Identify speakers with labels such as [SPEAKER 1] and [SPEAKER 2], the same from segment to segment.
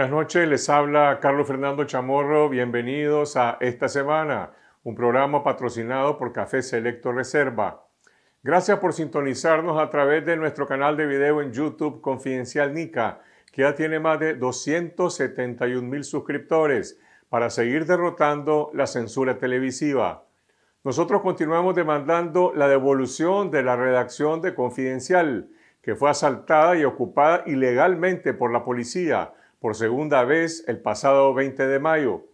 [SPEAKER 1] Buenas noches, les habla Carlos Fernando Chamorro. Bienvenidos a Esta Semana, un programa patrocinado por Café Selecto Reserva. Gracias por sintonizarnos a través de nuestro canal de video en YouTube Confidencial Nica, que ya tiene más de 271 mil suscriptores para seguir derrotando la censura televisiva. Nosotros continuamos demandando la devolución de la redacción de Confidencial, que fue asaltada y ocupada ilegalmente por la policía por segunda vez el pasado 20 de mayo.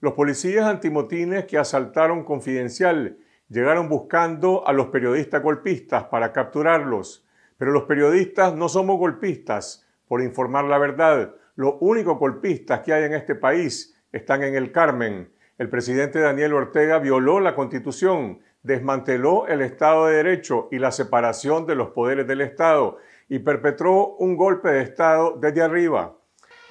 [SPEAKER 1] Los policías antimotines que asaltaron Confidencial llegaron buscando a los periodistas golpistas para capturarlos. Pero los periodistas no somos golpistas, por informar la verdad. Los únicos golpistas que hay en este país están en el Carmen. El presidente Daniel Ortega violó la constitución, desmanteló el Estado de Derecho y la separación de los poderes del Estado y perpetró un golpe de Estado desde arriba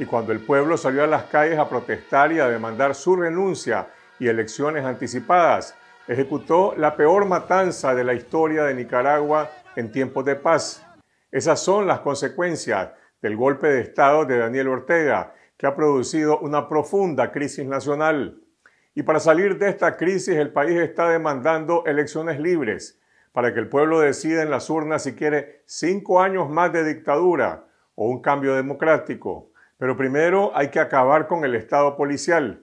[SPEAKER 1] y cuando el pueblo salió a las calles a protestar y a demandar su renuncia y elecciones anticipadas, ejecutó la peor matanza de la historia de Nicaragua en tiempos de paz. Esas son las consecuencias del golpe de Estado de Daniel Ortega, que ha producido una profunda crisis nacional. Y para salir de esta crisis, el país está demandando elecciones libres, para que el pueblo decida en las urnas si quiere cinco años más de dictadura o un cambio democrático. Pero primero hay que acabar con el Estado policial.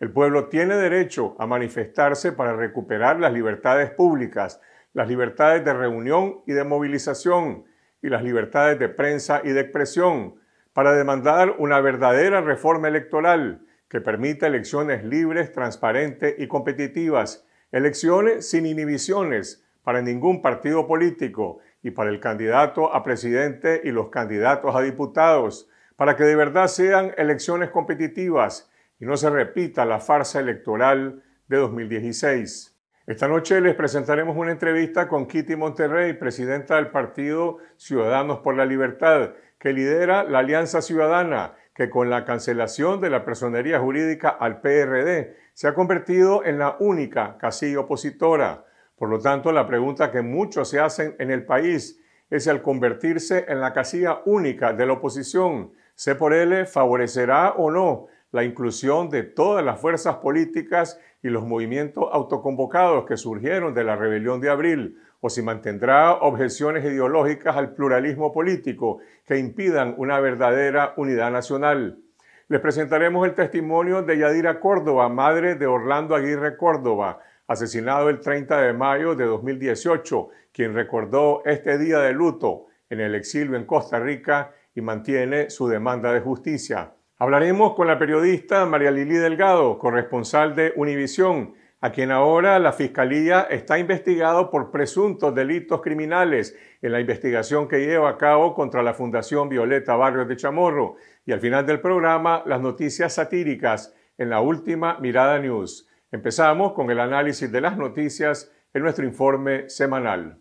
[SPEAKER 1] El pueblo tiene derecho a manifestarse para recuperar las libertades públicas, las libertades de reunión y de movilización, y las libertades de prensa y de expresión, para demandar una verdadera reforma electoral que permita elecciones libres, transparentes y competitivas, elecciones sin inhibiciones para ningún partido político y para el candidato a presidente y los candidatos a diputados, para que de verdad sean elecciones competitivas y no se repita la farsa electoral de 2016. Esta noche les presentaremos una entrevista con Kitty Monterrey, presidenta del partido Ciudadanos por la Libertad, que lidera la Alianza Ciudadana, que con la cancelación de la personería jurídica al PRD se ha convertido en la única casilla opositora. Por lo tanto, la pregunta que muchos se hacen en el país es si al convertirse en la casilla única de la oposición C por eh, favorecerá o no la inclusión de todas las fuerzas políticas y los movimientos autoconvocados que surgieron de la rebelión de abril, o si mantendrá objeciones ideológicas al pluralismo político que impidan una verdadera unidad nacional. Les presentaremos el testimonio de Yadira Córdoba, madre de Orlando Aguirre Córdoba, asesinado el 30 de mayo de 2018, quien recordó este día de luto en el exilio en Costa Rica y mantiene su demanda de justicia. Hablaremos con la periodista María Lili Delgado, corresponsal de Univisión, a quien ahora la Fiscalía está investigado por presuntos delitos criminales en la investigación que lleva a cabo contra la Fundación Violeta Barrios de Chamorro. Y al final del programa, las noticias satíricas en la última Mirada News. Empezamos con el análisis de las noticias en nuestro informe semanal.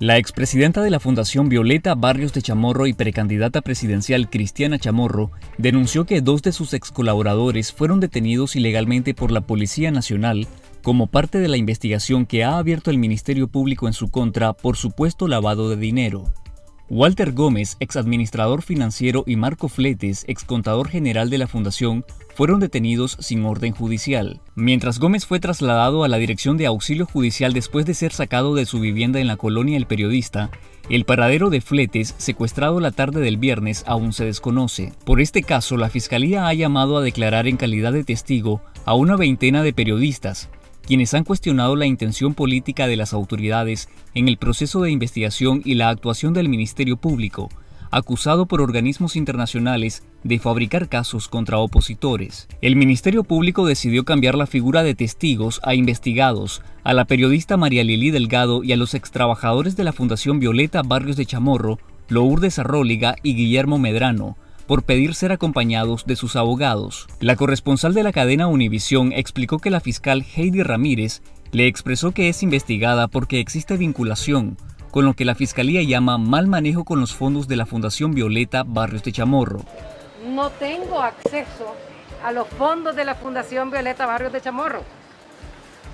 [SPEAKER 2] La expresidenta de la Fundación Violeta Barrios de Chamorro y precandidata presidencial Cristiana Chamorro denunció que dos de sus excolaboradores fueron detenidos ilegalmente por la Policía Nacional como parte de la investigación que ha abierto el Ministerio Público en su contra por supuesto lavado de dinero. Walter Gómez, ex administrador financiero, y Marco Fletes, ex contador general de la Fundación, fueron detenidos sin orden judicial. Mientras Gómez fue trasladado a la Dirección de Auxilio Judicial después de ser sacado de su vivienda en la colonia El Periodista, el paradero de Fletes, secuestrado la tarde del viernes, aún se desconoce. Por este caso, la Fiscalía ha llamado a declarar en calidad de testigo a una veintena de periodistas, quienes han cuestionado la intención política de las autoridades en el proceso de investigación y la actuación del Ministerio Público, acusado por organismos internacionales de fabricar casos contra opositores. El Ministerio Público decidió cambiar la figura de testigos a investigados, a la periodista María Lili Delgado y a los extrabajadores de la Fundación Violeta Barrios de Chamorro, Lourdes Arróliga y Guillermo Medrano, por pedir ser acompañados de sus abogados. La corresponsal de la cadena Univisión explicó que la fiscal Heidi Ramírez le expresó que es investigada porque existe vinculación con lo que la fiscalía llama mal manejo con los fondos de la Fundación Violeta Barrios de Chamorro.
[SPEAKER 3] No tengo acceso a los fondos de la Fundación Violeta Barrios de Chamorro.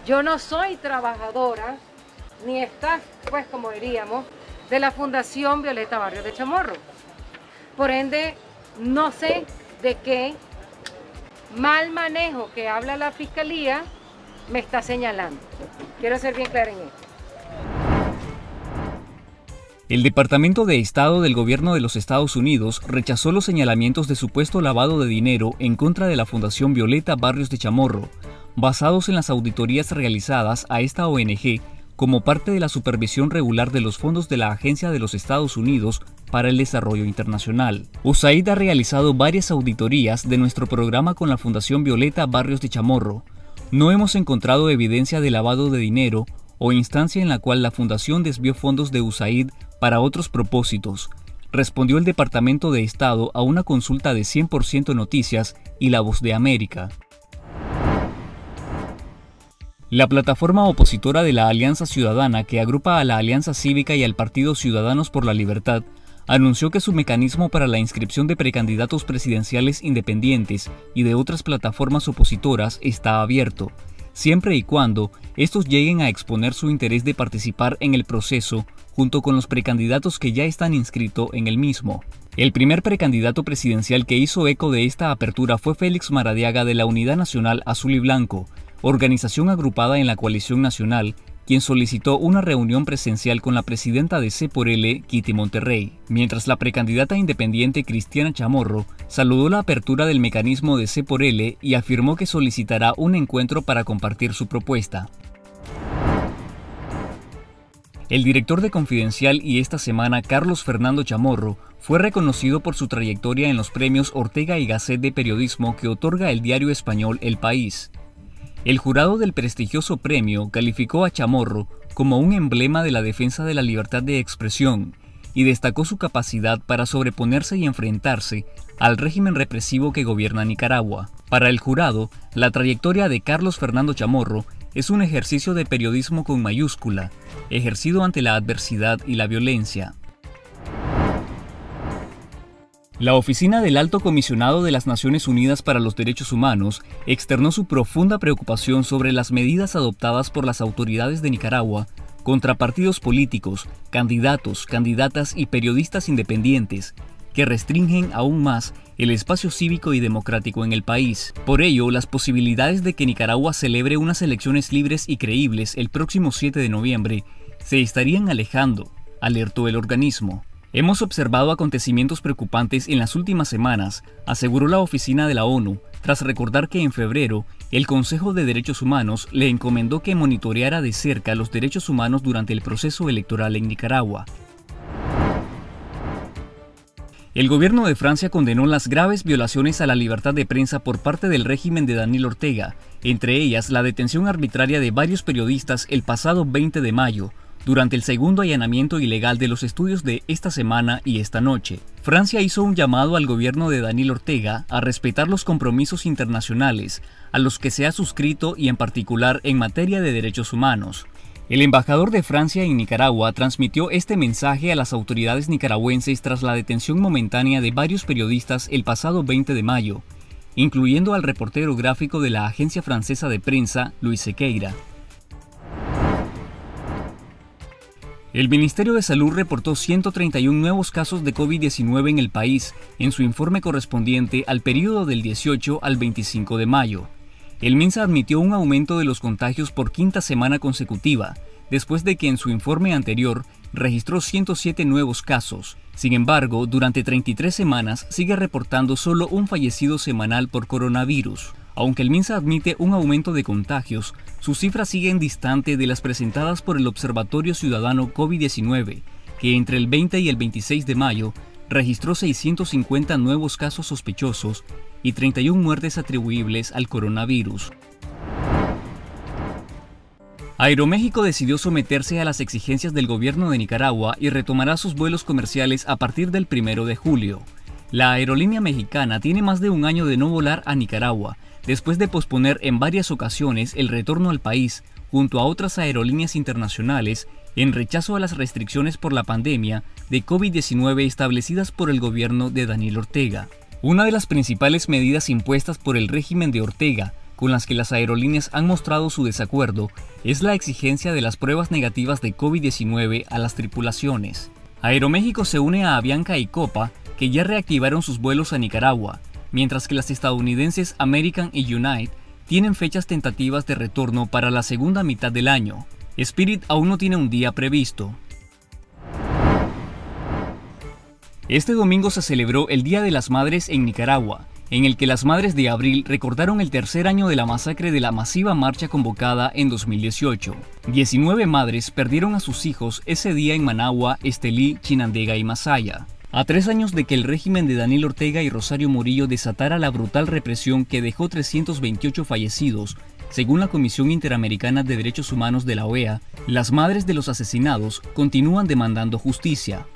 [SPEAKER 3] Yo no soy trabajadora, ni está, pues como diríamos, de la Fundación Violeta Barrios de Chamorro. Por ende, no sé de qué mal manejo que habla la fiscalía me está señalando. Quiero ser bien claro en esto.
[SPEAKER 2] El Departamento de Estado del Gobierno de los Estados Unidos rechazó los señalamientos de supuesto lavado de dinero en contra de la Fundación Violeta Barrios de Chamorro, basados en las auditorías realizadas a esta ONG como parte de la supervisión regular de los fondos de la Agencia de los Estados Unidos para el Desarrollo Internacional. USAID ha realizado varias auditorías de nuestro programa con la Fundación Violeta Barrios de Chamorro. No hemos encontrado evidencia de lavado de dinero o instancia en la cual la Fundación desvió fondos de USAID para otros propósitos, respondió el Departamento de Estado a una consulta de 100% Noticias y La Voz de América. La plataforma opositora de la Alianza Ciudadana, que agrupa a la Alianza Cívica y al Partido Ciudadanos por la Libertad, anunció que su mecanismo para la inscripción de precandidatos presidenciales independientes y de otras plataformas opositoras está abierto, siempre y cuando estos lleguen a exponer su interés de participar en el proceso junto con los precandidatos que ya están inscritos en el mismo. El primer precandidato presidencial que hizo eco de esta apertura fue Félix Maradiaga de la Unidad Nacional Azul y Blanco, organización agrupada en la Coalición Nacional quien solicitó una reunión presencial con la presidenta de C por L, Kitty Monterrey, mientras la precandidata independiente Cristiana Chamorro saludó la apertura del mecanismo de C por L y afirmó que solicitará un encuentro para compartir su propuesta. El director de Confidencial y esta semana Carlos Fernando Chamorro fue reconocido por su trayectoria en los premios Ortega y Gasset de Periodismo que otorga el diario español El País. El jurado del prestigioso premio calificó a Chamorro como un emblema de la defensa de la libertad de expresión y destacó su capacidad para sobreponerse y enfrentarse al régimen represivo que gobierna Nicaragua. Para el jurado, la trayectoria de Carlos Fernando Chamorro es un ejercicio de periodismo con mayúscula, ejercido ante la adversidad y la violencia. La oficina del Alto Comisionado de las Naciones Unidas para los Derechos Humanos externó su profunda preocupación sobre las medidas adoptadas por las autoridades de Nicaragua contra partidos políticos, candidatos, candidatas y periodistas independientes, que restringen aún más el espacio cívico y democrático en el país. Por ello, las posibilidades de que Nicaragua celebre unas elecciones libres y creíbles el próximo 7 de noviembre se estarían alejando, alertó el organismo. Hemos observado acontecimientos preocupantes en las últimas semanas, aseguró la oficina de la ONU, tras recordar que en febrero el Consejo de Derechos Humanos le encomendó que monitoreara de cerca los derechos humanos durante el proceso electoral en Nicaragua. El gobierno de Francia condenó las graves violaciones a la libertad de prensa por parte del régimen de Daniel Ortega, entre ellas la detención arbitraria de varios periodistas el pasado 20 de mayo, durante el segundo allanamiento ilegal de los estudios de esta semana y esta noche, Francia hizo un llamado al gobierno de Daniel Ortega a respetar los compromisos internacionales a los que se ha suscrito y en particular en materia de derechos humanos. El embajador de Francia en Nicaragua transmitió este mensaje a las autoridades nicaragüenses tras la detención momentánea de varios periodistas el pasado 20 de mayo, incluyendo al reportero gráfico de la agencia francesa de prensa, Luis Sequeira. El Ministerio de Salud reportó 131 nuevos casos de COVID-19 en el país en su informe correspondiente al periodo del 18 al 25 de mayo. El MINSA admitió un aumento de los contagios por quinta semana consecutiva, después de que en su informe anterior registró 107 nuevos casos. Sin embargo, durante 33 semanas sigue reportando solo un fallecido semanal por coronavirus. Aunque el MINSA admite un aumento de contagios, sus cifras siguen distantes de las presentadas por el Observatorio Ciudadano COVID-19, que entre el 20 y el 26 de mayo registró 650 nuevos casos sospechosos y 31 muertes atribuibles al coronavirus. Aeroméxico decidió someterse a las exigencias del gobierno de Nicaragua y retomará sus vuelos comerciales a partir del 1 de julio. La aerolínea mexicana tiene más de un año de no volar a Nicaragua, Después de posponer en varias ocasiones el retorno al país junto a otras aerolíneas internacionales en rechazo a las restricciones por la pandemia de COVID-19 establecidas por el gobierno de Daniel Ortega. Una de las principales medidas impuestas por el régimen de Ortega con las que las aerolíneas han mostrado su desacuerdo es la exigencia de las pruebas negativas de COVID-19 a las tripulaciones. Aeroméxico se une a Avianca y Copa, que ya reactivaron sus vuelos a Nicaragua, mientras que las estadounidenses American y Unite tienen fechas tentativas de retorno para la segunda mitad del año. Spirit aún no tiene un día previsto. Este domingo se celebró el Día de las Madres en Nicaragua, en el que las madres de abril recordaron el tercer año de la masacre de la masiva marcha convocada en 2018. 19 madres perdieron a sus hijos ese día en Managua, Estelí, Chinandega y Masaya. A tres años de que el régimen de Daniel Ortega y Rosario Murillo desatara la brutal represión que dejó 328 fallecidos, según la Comisión Interamericana de Derechos Humanos de la OEA, las madres de los asesinados continúan demandando justicia.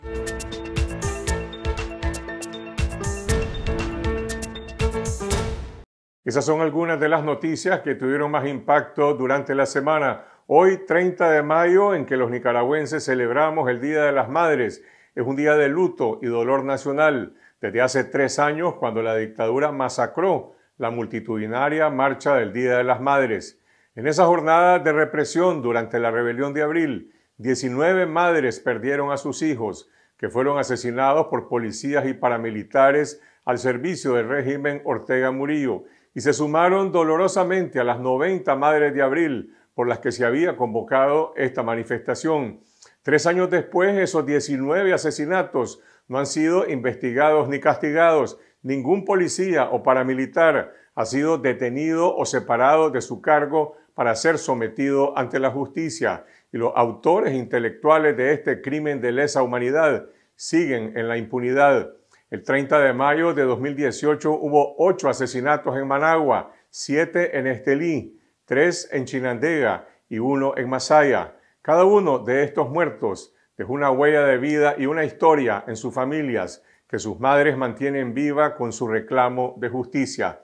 [SPEAKER 1] Esas son algunas de las noticias que tuvieron más impacto durante la semana. Hoy, 30 de mayo, en que los nicaragüenses celebramos el Día de las Madres es un día de luto y dolor nacional desde hace tres años cuando la dictadura masacró la multitudinaria marcha del Día de las Madres. En esa jornada de represión durante la rebelión de abril, 19 madres perdieron a sus hijos, que fueron asesinados por policías y paramilitares al servicio del régimen Ortega Murillo, y se sumaron dolorosamente a las 90 madres de abril por las que se había convocado esta manifestación. Tres años después, esos 19 asesinatos no han sido investigados ni castigados. Ningún policía o paramilitar ha sido detenido o separado de su cargo para ser sometido ante la justicia. Y los autores intelectuales de este crimen de lesa humanidad siguen en la impunidad. El 30 de mayo de 2018 hubo ocho asesinatos en Managua, siete en Estelí, tres en Chinandega y uno en Masaya. Cada uno de estos muertos dejó una huella de vida y una historia en sus familias que sus madres mantienen viva con su reclamo de justicia.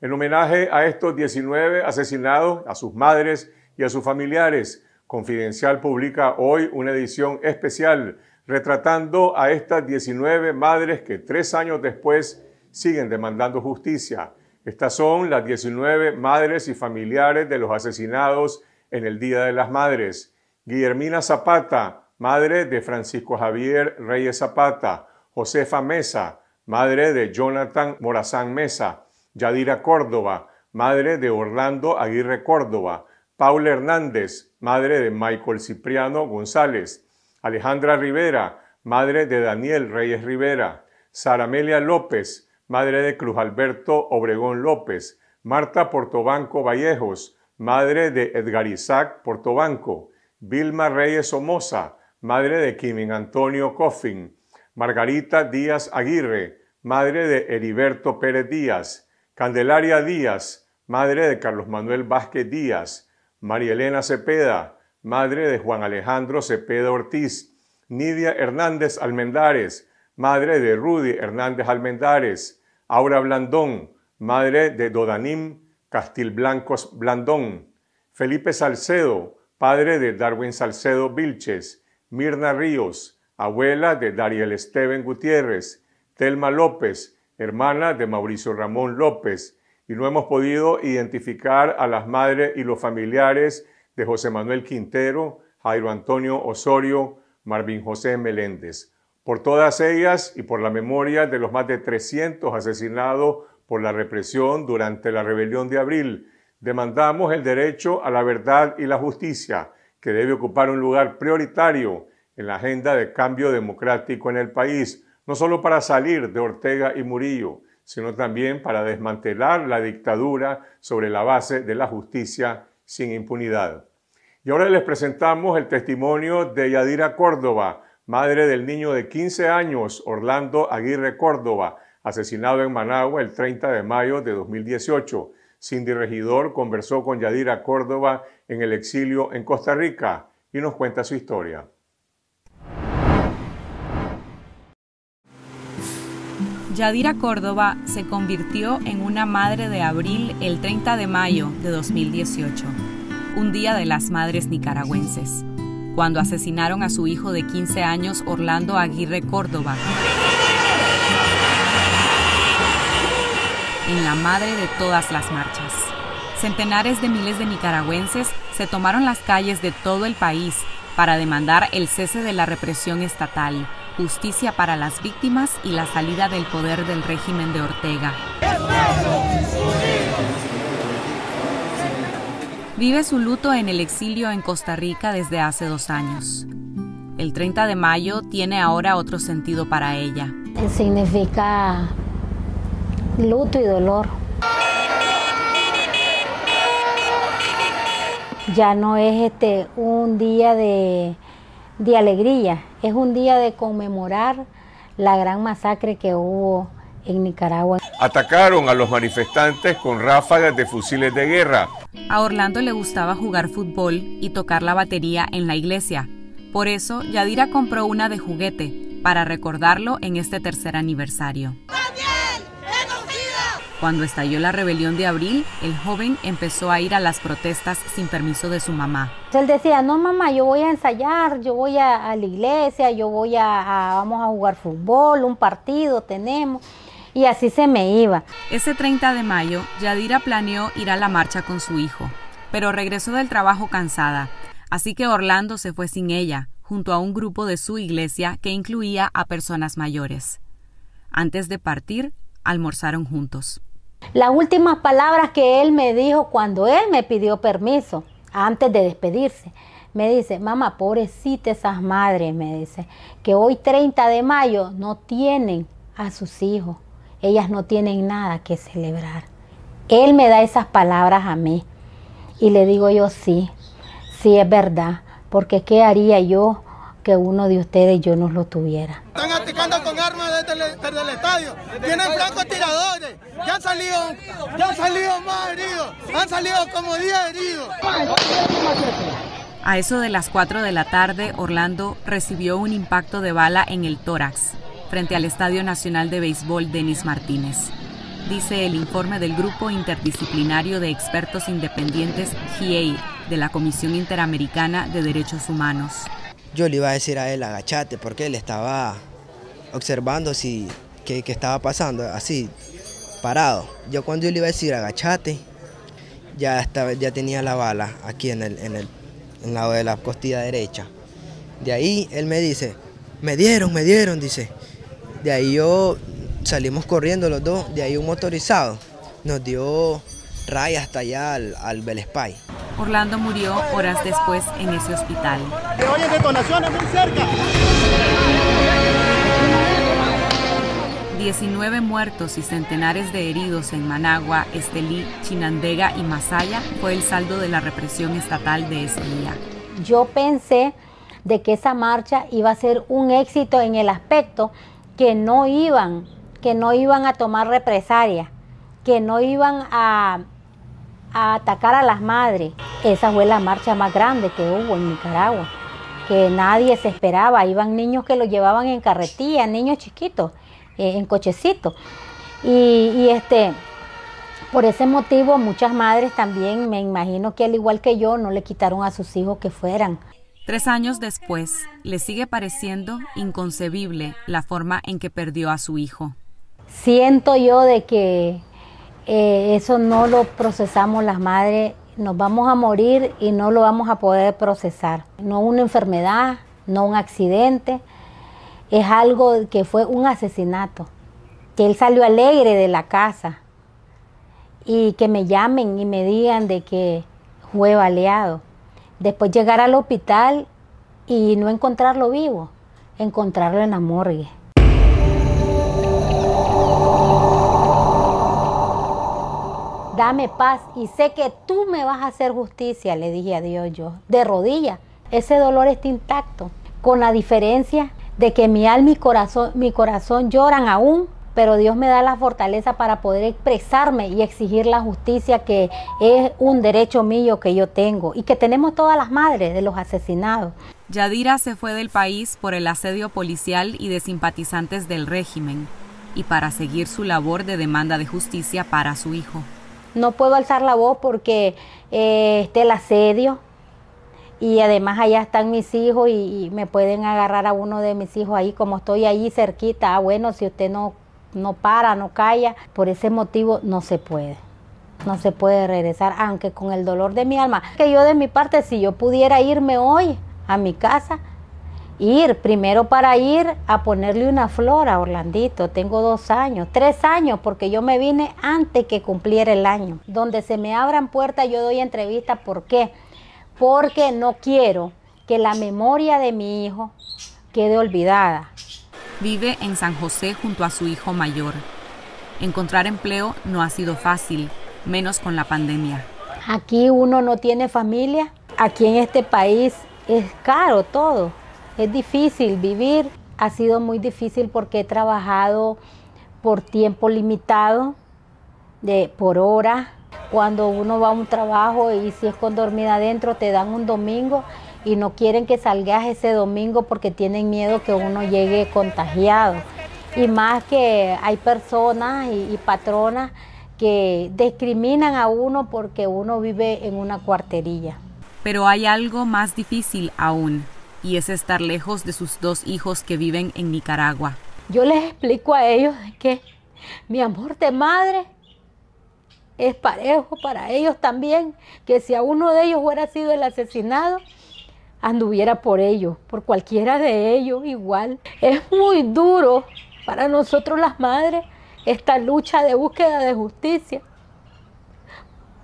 [SPEAKER 1] En homenaje a estos 19 asesinados, a sus madres y a sus familiares, Confidencial publica hoy una edición especial retratando a estas 19 madres que tres años después siguen demandando justicia. Estas son las 19 madres y familiares de los asesinados en el Día de las Madres. Guillermina Zapata, madre de Francisco Javier Reyes Zapata, Josefa Mesa, madre de Jonathan Morazán Mesa, Yadira Córdoba, madre de Orlando Aguirre Córdoba, Paula Hernández, madre de Michael Cipriano González, Alejandra Rivera, madre de Daniel Reyes Rivera, Sara López, madre de Cruz Alberto Obregón López, Marta Portobanco Vallejos, madre de Edgar Isaac Portobanco, Vilma Reyes Somoza, madre de Kimin Antonio Coffin, Margarita Díaz Aguirre, madre de Heriberto Pérez Díaz, Candelaria Díaz, madre de Carlos Manuel Vázquez Díaz, María Elena Cepeda, madre de Juan Alejandro Cepeda Ortiz, Nidia Hernández Almendares, madre de Rudy Hernández Almendares, Aura Blandón, madre de Dodanim Castilblancos Blandón, Felipe Salcedo, padre de Darwin Salcedo Vilches, Mirna Ríos, abuela de Dariel Esteban Gutiérrez, Telma López, hermana de Mauricio Ramón López, y no hemos podido identificar a las madres y los familiares de José Manuel Quintero, Jairo Antonio Osorio, Marvin José Meléndez. Por todas ellas y por la memoria de los más de 300 asesinados por la represión durante la rebelión de abril, Demandamos el derecho a la verdad y la justicia, que debe ocupar un lugar prioritario en la agenda de cambio democrático en el país, no solo para salir de Ortega y Murillo, sino también para desmantelar la dictadura sobre la base de la justicia sin impunidad. Y ahora les presentamos el testimonio de Yadira Córdoba, madre del niño de 15 años, Orlando Aguirre Córdoba, asesinado en Managua el 30 de mayo de 2018 Cindy Regidor conversó con Yadira Córdoba en el exilio en Costa Rica y nos cuenta su historia.
[SPEAKER 4] Yadira Córdoba se convirtió en una madre de abril el 30 de mayo de 2018, un día de las madres nicaragüenses, cuando asesinaron a su hijo de 15 años Orlando Aguirre Córdoba en la madre de todas las marchas. Centenares de miles de nicaragüenses se tomaron las calles de todo el país para demandar el cese de la represión estatal, justicia para las víctimas y la salida del poder del régimen de Ortega. Vive su luto en el exilio en Costa Rica desde hace dos años. El 30 de mayo tiene ahora otro sentido para ella.
[SPEAKER 5] Significa luto y dolor. Ya no es este un día de, de alegría, es un día de conmemorar la gran masacre que hubo en Nicaragua.
[SPEAKER 1] Atacaron a los manifestantes con ráfagas de fusiles de guerra.
[SPEAKER 4] A Orlando le gustaba jugar fútbol y tocar la batería en la iglesia. Por eso, Yadira compró una de juguete para recordarlo en este tercer aniversario. Cuando estalló la rebelión de abril, el joven empezó a ir a las protestas sin permiso de su mamá.
[SPEAKER 5] Él decía, no mamá, yo voy a ensayar, yo voy a, la iglesia, yo voy a, a, vamos a jugar fútbol, un partido tenemos. Y así se me iba.
[SPEAKER 4] Ese 30 de mayo, Yadira planeó ir a la marcha con su hijo, pero regresó del trabajo cansada. Así que Orlando se fue sin ella, junto a un grupo de su iglesia que incluía a personas mayores. Antes de partir, almorzaron juntos.
[SPEAKER 5] Las últimas palabras que él me dijo cuando él me pidió permiso, antes de despedirse, me dice, mamá, pobrecita esas madres, me dice, que hoy 30 de mayo no tienen a sus hijos, ellas no tienen nada que celebrar. Él me da esas palabras a mí y le digo yo sí, sí es verdad, porque ¿qué haría yo que uno de ustedes yo no lo tuviera. Están atacando con armas
[SPEAKER 6] desde el, estadio. Vienen francotiradores. tiradores. Ya han salido, ya han salido más heridos. Han salido como 10 heridos.
[SPEAKER 4] A eso de las 4 de la tarde, Orlando recibió un impacto de bala en el tórax frente al Estadio Nacional de Béisbol Denis Martínez. Dice el informe del Grupo Interdisciplinario de Expertos Independientes GIEI de la Comisión Interamericana de Derechos
[SPEAKER 7] Humanos
[SPEAKER 8] yo le iba a decir a él,
[SPEAKER 7] agachate, porque él estaba observando si, qué, estaba pasando, así, parado. Yo cuando yo le iba a decir, agachate, ya, estaba, ya tenía la bala aquí en el, en el lado de la costilla derecha. De ahí él me dice, me dieron, me dieron, dice. De ahí yo salimos corriendo los dos, de ahí un motorizado nos dio raya hasta allá al, al Belespay.
[SPEAKER 4] Orlando murió horas después en ese hospital. 19 muertos y centenares de heridos en Managua, Estelí, Chinandega y Masaya fue el saldo de la represión estatal de ese día.
[SPEAKER 5] Yo pensé de que esa marcha iba a ser un éxito en el aspecto que no iban, que no iban a tomar represalias, que no iban a a atacar a las madres. Esa fue la marcha más grande que hubo en Nicaragua, que nadie se esperaba. Iban niños que lo llevaban en carretilla, niños chiquitos, eh, en cochecitos. Y, y, este, por ese motivo muchas madres también, me imagino que al igual que yo, no le quitaron a sus hijos que fueran.
[SPEAKER 4] Tres años después, le sigue pareciendo inconcebible la forma en que perdió a su hijo.
[SPEAKER 5] Siento yo de que eh, eso no lo procesamos las madres, nos vamos a morir y no lo vamos a poder procesar. No una enfermedad, no un accidente, es algo que fue un asesinato, que él salió alegre de la casa y que me llamen y me digan de que fue baleado. Después llegar al hospital y no encontrarlo vivo, encontrarlo en la morgue. dame paz y sé que tú me vas a hacer justicia, le dije a Dios yo, de rodillas. Ese dolor está intacto, con la diferencia de que mi alma y corazón, mi corazón lloran aún, pero Dios me da la fortaleza para poder expresarme y exigir la justicia que es un derecho mío que yo tengo y que tenemos todas las madres de los asesinados.
[SPEAKER 4] Yadira se fue del país por el asedio policial y de simpatizantes del régimen y para seguir su labor de demanda de justicia para su hijo
[SPEAKER 5] no puedo alzar la voz porque eh, esté el asedio y además allá están mis hijos y, me pueden agarrar a uno de mis hijos ahí, como estoy ahí cerquita, ah, bueno, si usted no, no para, no calla, por ese motivo no se puede. No se puede regresar, aunque con el dolor de mi alma. Que yo de mi parte, si yo pudiera irme hoy a mi casa, ir, primero para ir a ponerle una flor a Orlandito. Tengo dos años, tres años, porque yo me vine antes que cumpliera el año. Donde se me abran puertas, yo doy entrevistas. ¿Por qué? Porque no quiero que la memoria de mi hijo quede olvidada.
[SPEAKER 4] Vive en San José junto a su hijo mayor. Encontrar empleo no ha sido fácil, menos con la pandemia.
[SPEAKER 5] Aquí uno no tiene familia, aquí en este país es caro todo es difícil vivir, ha sido muy difícil porque he trabajado por tiempo limitado, de, por hora. Cuando uno va a un trabajo y si es con dormida adentro, te dan un domingo y no quieren que salgas ese domingo porque tienen miedo que uno llegue contagiado. Y más que hay personas y, y patronas que discriminan a uno porque uno vive en una cuarterilla.
[SPEAKER 4] Pero hay algo más difícil aún, y es estar lejos de sus dos hijos que viven en Nicaragua.
[SPEAKER 5] Yo les explico a ellos que mi amor de madre es parejo para ellos también, que si a uno de ellos hubiera sido el asesinado, anduviera por ellos, por cualquiera de ellos igual. Es muy duro para nosotros las madres esta lucha de búsqueda de justicia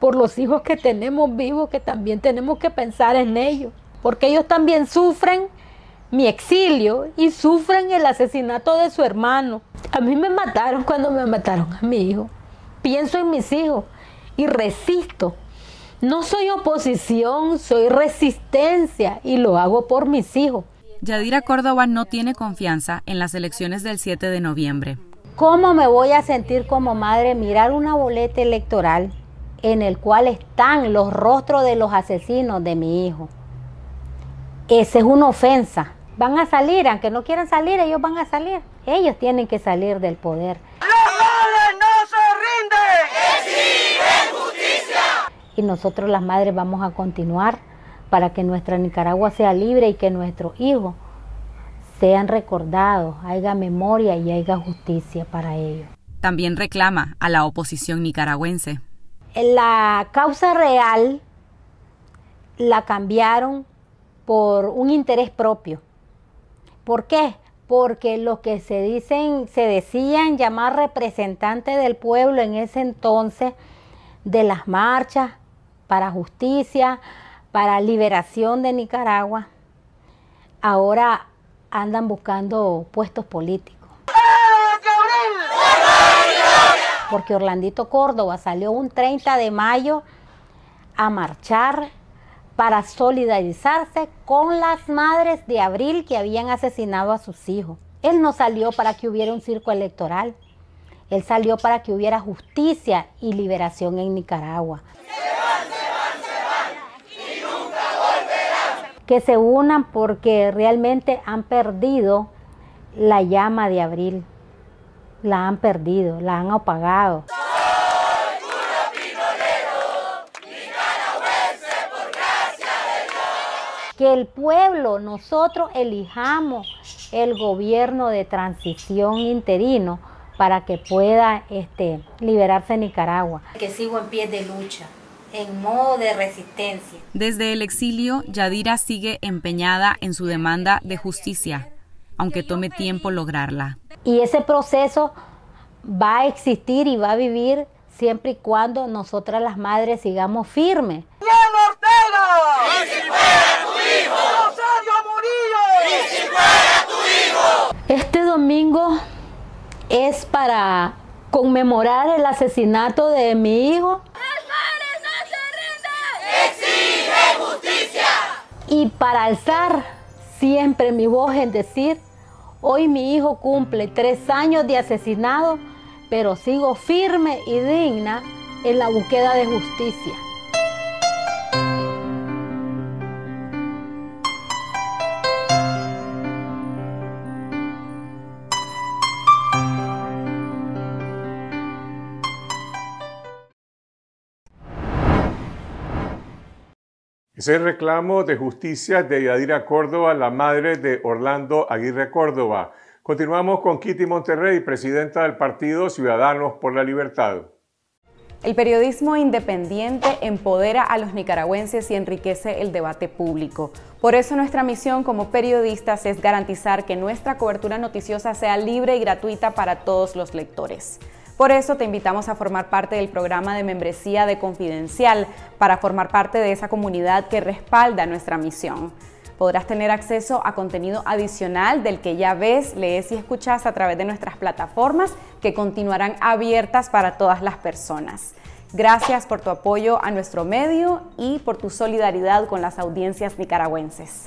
[SPEAKER 5] por los hijos que tenemos vivos, que también tenemos que pensar en ellos porque ellos también sufren mi exilio y sufren el asesinato de su hermano. A mí me mataron cuando me mataron a mi hijo. Pienso en mis hijos y resisto. No soy oposición, soy resistencia y lo hago por mis hijos.
[SPEAKER 4] Yadira Córdoba no tiene confianza en las elecciones del 7 de noviembre.
[SPEAKER 5] ¿Cómo me voy a sentir como madre mirar una boleta electoral en el cual están los rostros de los asesinos de mi hijo? Esa es una ofensa. Van a salir, aunque no quieran salir, ellos van a salir. Ellos tienen que salir del poder. ¡Los madres
[SPEAKER 9] no se rinden! es justicia!
[SPEAKER 5] Y nosotros las madres vamos a continuar para que nuestra Nicaragua sea libre y que nuestros hijos sean recordados, haya memoria y haya justicia para ellos.
[SPEAKER 4] También reclama a la oposición nicaragüense.
[SPEAKER 5] La causa real la cambiaron por un interés propio. ¿Por qué? Porque los que se dicen, se decían llamar representantes del pueblo en ese entonces de las marchas para justicia, para liberación de Nicaragua, ahora andan buscando puestos políticos. Porque Orlandito Córdoba salió un 30 de mayo a marchar para solidarizarse con las madres de abril que habían asesinado a sus hijos. Él no salió para que hubiera un circo electoral, él salió para que hubiera justicia y liberación en Nicaragua. Se van, se van, se van, y nunca volverán. Que se unan porque realmente han perdido la llama de abril, la han perdido, la han apagado. que el pueblo, nosotros elijamos el gobierno de transición interino para que pueda este, liberarse Nicaragua. Que sigo en pie de lucha, en modo de resistencia.
[SPEAKER 4] Desde el exilio, Yadira sigue empeñada en su demanda de justicia, aunque tome tiempo lograrla.
[SPEAKER 5] Y ese proceso va a existir y va a vivir siempre y cuando nosotras las madres sigamos firmes. ¡Bien,
[SPEAKER 9] Ortega!
[SPEAKER 5] domingo es para conmemorar el asesinato de mi hijo.
[SPEAKER 9] ¡Exige justicia!
[SPEAKER 5] Y para alzar siempre mi voz en decir, hoy mi hijo cumple tres años de asesinado, pero sigo firme y digna en la búsqueda de justicia.
[SPEAKER 1] Es el reclamo de justicia de Yadira Córdoba, la madre de Orlando Aguirre Córdoba. Continuamos con Kitty Monterrey, presidenta del partido Ciudadanos por la Libertad.
[SPEAKER 4] El periodismo independiente empodera a los nicaragüenses y enriquece el debate público. Por eso nuestra misión como periodistas es garantizar que nuestra cobertura noticiosa sea libre y gratuita para todos los lectores. Por eso te invitamos a formar parte del programa de membresía de Confidencial, para formar parte de esa comunidad que respalda nuestra misión. Podrás tener acceso a contenido adicional del que ya ves, lees y escuchas a través de nuestras plataformas que continuarán abiertas para todas las personas. Gracias por tu apoyo a nuestro medio y por tu solidaridad con las audiencias nicaragüenses.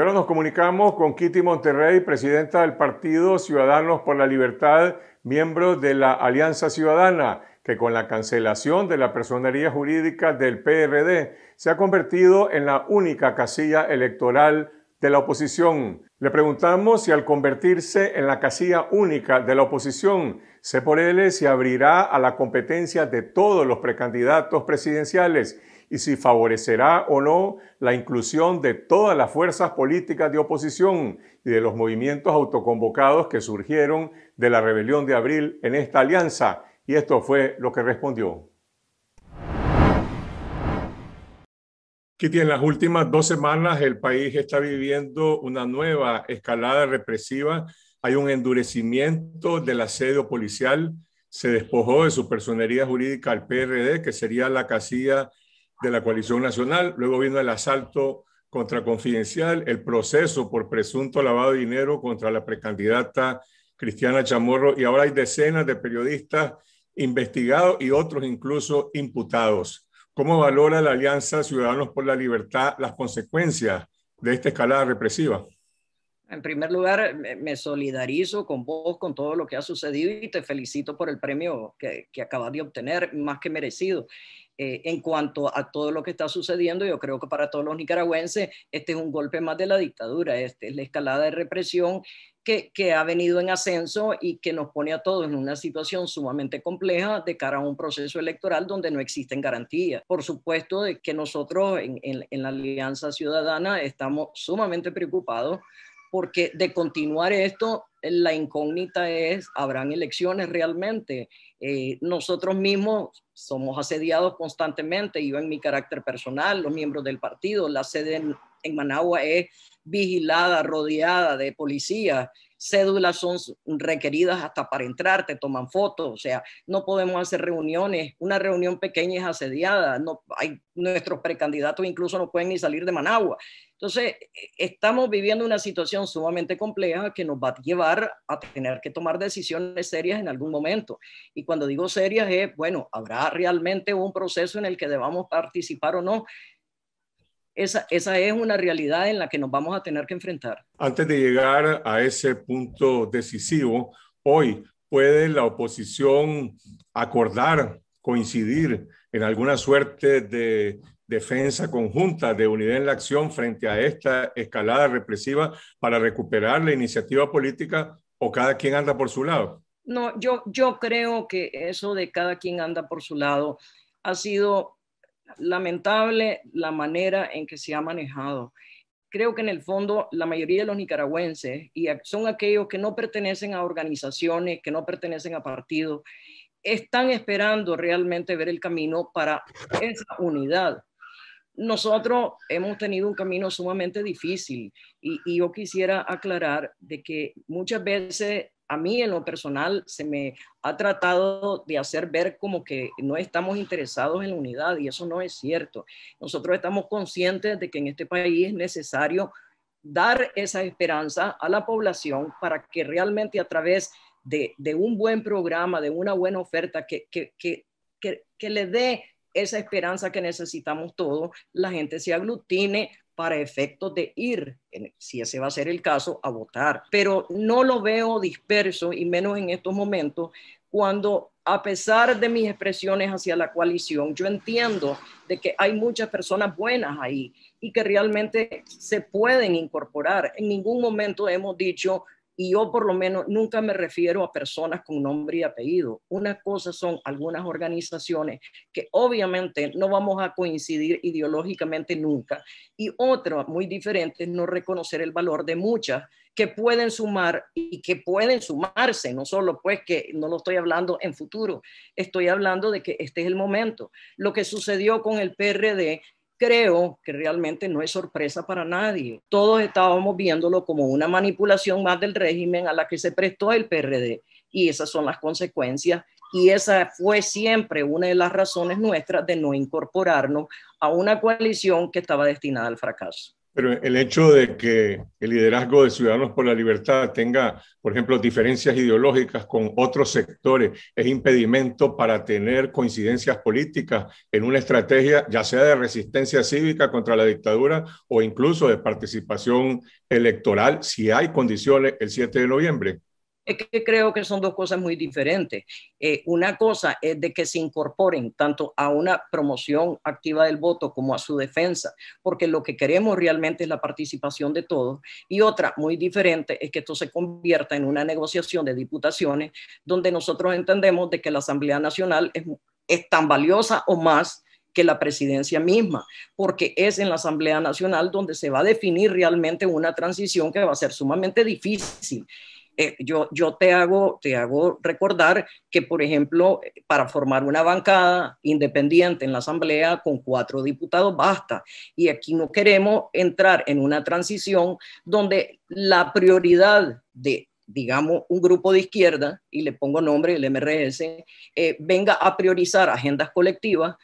[SPEAKER 1] ahora nos comunicamos con Kitty Monterrey, presidenta del partido Ciudadanos por la Libertad, miembro de la Alianza Ciudadana, que con la cancelación de la personería jurídica del PRD se ha convertido en la única casilla electoral de la oposición. Le preguntamos si al convertirse en la casilla única de la oposición, C por se abrirá a la competencia de todos los precandidatos presidenciales y si favorecerá o no la inclusión de todas las fuerzas políticas de oposición y de los movimientos autoconvocados que surgieron de la rebelión de abril en esta alianza. Y esto fue lo que respondió. Kitty, en las últimas dos semanas el país está viviendo una nueva escalada represiva. Hay un endurecimiento del asedio policial. Se despojó de su personería jurídica al PRD, que sería la casilla de la coalición nacional, luego vino el asalto contra Confidencial, el proceso por presunto lavado de dinero contra la precandidata Cristiana Chamorro y ahora hay decenas de periodistas investigados y otros incluso imputados. ¿Cómo valora la Alianza Ciudadanos por la Libertad las consecuencias de esta escalada represiva?
[SPEAKER 7] En primer lugar, me solidarizo con vos, con todo lo que ha sucedido y te felicito por el premio que, que acabas de obtener, más que merecido. Eh, en cuanto a todo lo que está sucediendo, yo creo que para todos los nicaragüenses este es un golpe más de la dictadura, este es la escalada de represión que, ha venido en ascenso y que nos pone a todos en una situación sumamente compleja de cara a un proceso electoral donde no existen garantías. Por supuesto de que nosotros en la Alianza Ciudadana estamos sumamente preocupados porque de continuar esto, la incógnita es, ¿habrán elecciones realmente? Eh, nosotros mismos somos asediados constantemente, yo en mi carácter personal, los miembros del partido, la sede en, en Managua es vigilada, rodeada de policías cédulas son requeridas hasta para entrar, te toman fotos, o sea, no podemos hacer reuniones, una reunión pequeña es asediada, no, hay, nuestros precandidatos incluso no pueden ni salir de Managua. Entonces, e, estamos viviendo una situación sumamente compleja que nos va a llevar a tener que tomar decisiones serias en algún momento. Y cuando digo serias es, bueno, ¿habrá realmente un proceso en el que debamos participar o no? esa, es una realidad en la que nos vamos a tener que enfrentar.
[SPEAKER 1] Antes de llegar a ese punto decisivo, hoy puede la oposición acordar, coincidir en alguna suerte de defensa conjunta, de unidad en la acción frente a esta escalada represiva para recuperar la iniciativa política o cada quien anda por su lado?
[SPEAKER 7] No, yo, yo creo que eso de cada quien anda por su lado ha sido lamentable la manera en que se ha manejado. Creo que en el fondo la mayoría de los nicaragüenses y son aquellos que no pertenecen a organizaciones, que no pertenecen a partidos, están esperando realmente ver el camino para esa unidad. Nosotros hemos tenido un camino sumamente difícil y, y yo quisiera aclarar de que muchas veces a mí en lo personal se me ha tratado de hacer ver como que no estamos interesados en la unidad y eso no es cierto. Nosotros estamos conscientes de que en este país es necesario dar esa esperanza a la población para que realmente a través de, un buen programa, de una buena oferta que, que, que le dé esa esperanza que necesitamos todos, la gente se aglutine para efectos de ir, si ese va a ser el caso, a votar. Pero no lo veo disperso y menos en estos momentos cuando a pesar de mis expresiones hacia la coalición, yo entiendo de que hay muchas personas buenas ahí y que realmente se pueden incorporar. En ningún momento hemos dicho y yo por lo menos nunca me refiero a personas con nombre y apellido. Una cosa son algunas organizaciones que obviamente no vamos a coincidir ideológicamente nunca y otra muy diferente es no reconocer el valor de muchas que pueden sumar y que pueden sumarse, no solo pues que no lo estoy hablando en futuro, estoy hablando de que este es el momento. Lo que sucedió con el PRD creo que realmente no es sorpresa para nadie. Todos estábamos viéndolo como una manipulación más del régimen a la que se prestó el PRD y esas son las consecuencias y esa fue siempre una de las razones nuestras de no incorporarnos a una coalición que estaba destinada al fracaso.
[SPEAKER 1] Pero el hecho de que el liderazgo de Ciudadanos por la Libertad tenga, por ejemplo, diferencias ideológicas con otros sectores, es impedimento para tener coincidencias políticas en una estrategia, ya sea de resistencia cívica contra la dictadura o incluso de participación electoral, si hay condiciones el 7 de noviembre.
[SPEAKER 7] Es que creo que son dos cosas muy diferentes. Eh, una cosa es de que se incorporen tanto a una promoción activa del voto como a su defensa, porque lo que queremos realmente es la participación de todos. Y otra muy diferente es que esto se convierta en una negociación de diputaciones donde nosotros entendemos de que la Asamblea Nacional es, es tan valiosa o más que la presidencia misma, porque es en la Asamblea Nacional donde se va a definir realmente una transición que va a ser sumamente difícil eh, yo, yo te, hago, te hago recordar que, por ejemplo, para formar una bancada independiente en la Asamblea con cuatro diputados basta. Y aquí no queremos entrar en una transición donde la prioridad de digamos, un grupo de izquierda, y le pongo nombre, el MRS, eh, venga a priorizar agendas colectivas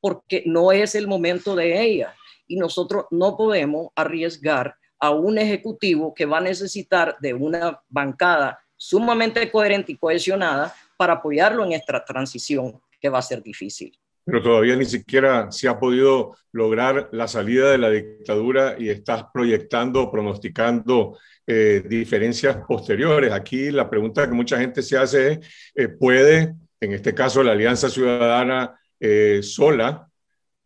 [SPEAKER 7] porque no es el momento de ellas. Y nosotros no podemos arriesgar a un ejecutivo que va a necesitar de una bancada sumamente coherente y cohesionada para apoyarlo en esta transición que va a ser difícil.
[SPEAKER 1] Pero todavía ni siquiera se ha podido lograr la salida de la dictadura y estás proyectando, pronosticando eh, diferencias posteriores. Aquí la pregunta que mucha gente se hace es, eh, ¿puede, en este caso, la Alianza Ciudadana eh, sola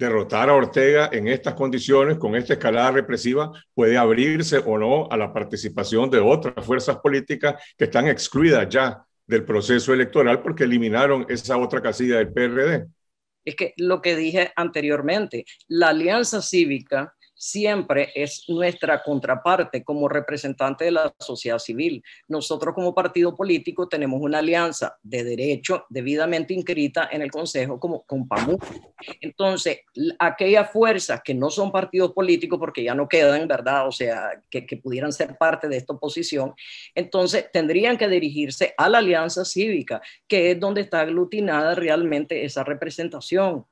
[SPEAKER 1] derrotar a Ortega en estas condiciones, con esta escalada represiva, puede abrirse o no a la participación de otras fuerzas políticas que están excluidas ya del proceso electoral porque eliminaron esa otra casilla del PRD.
[SPEAKER 7] Es que lo que dije anteriormente, la alianza cívica siempre es nuestra contraparte como representante de la sociedad civil. Nosotros como partido político tenemos una alianza de derecho debidamente inscrita en el Consejo como con Entonces, aquellas fuerzas que no son partidos políticos porque ya no quedan, ¿verdad? O sea, que, que pudieran ser parte de esta oposición, entonces tendrían que dirigirse a la alianza cívica, que es donde está aglutinada realmente esa representación.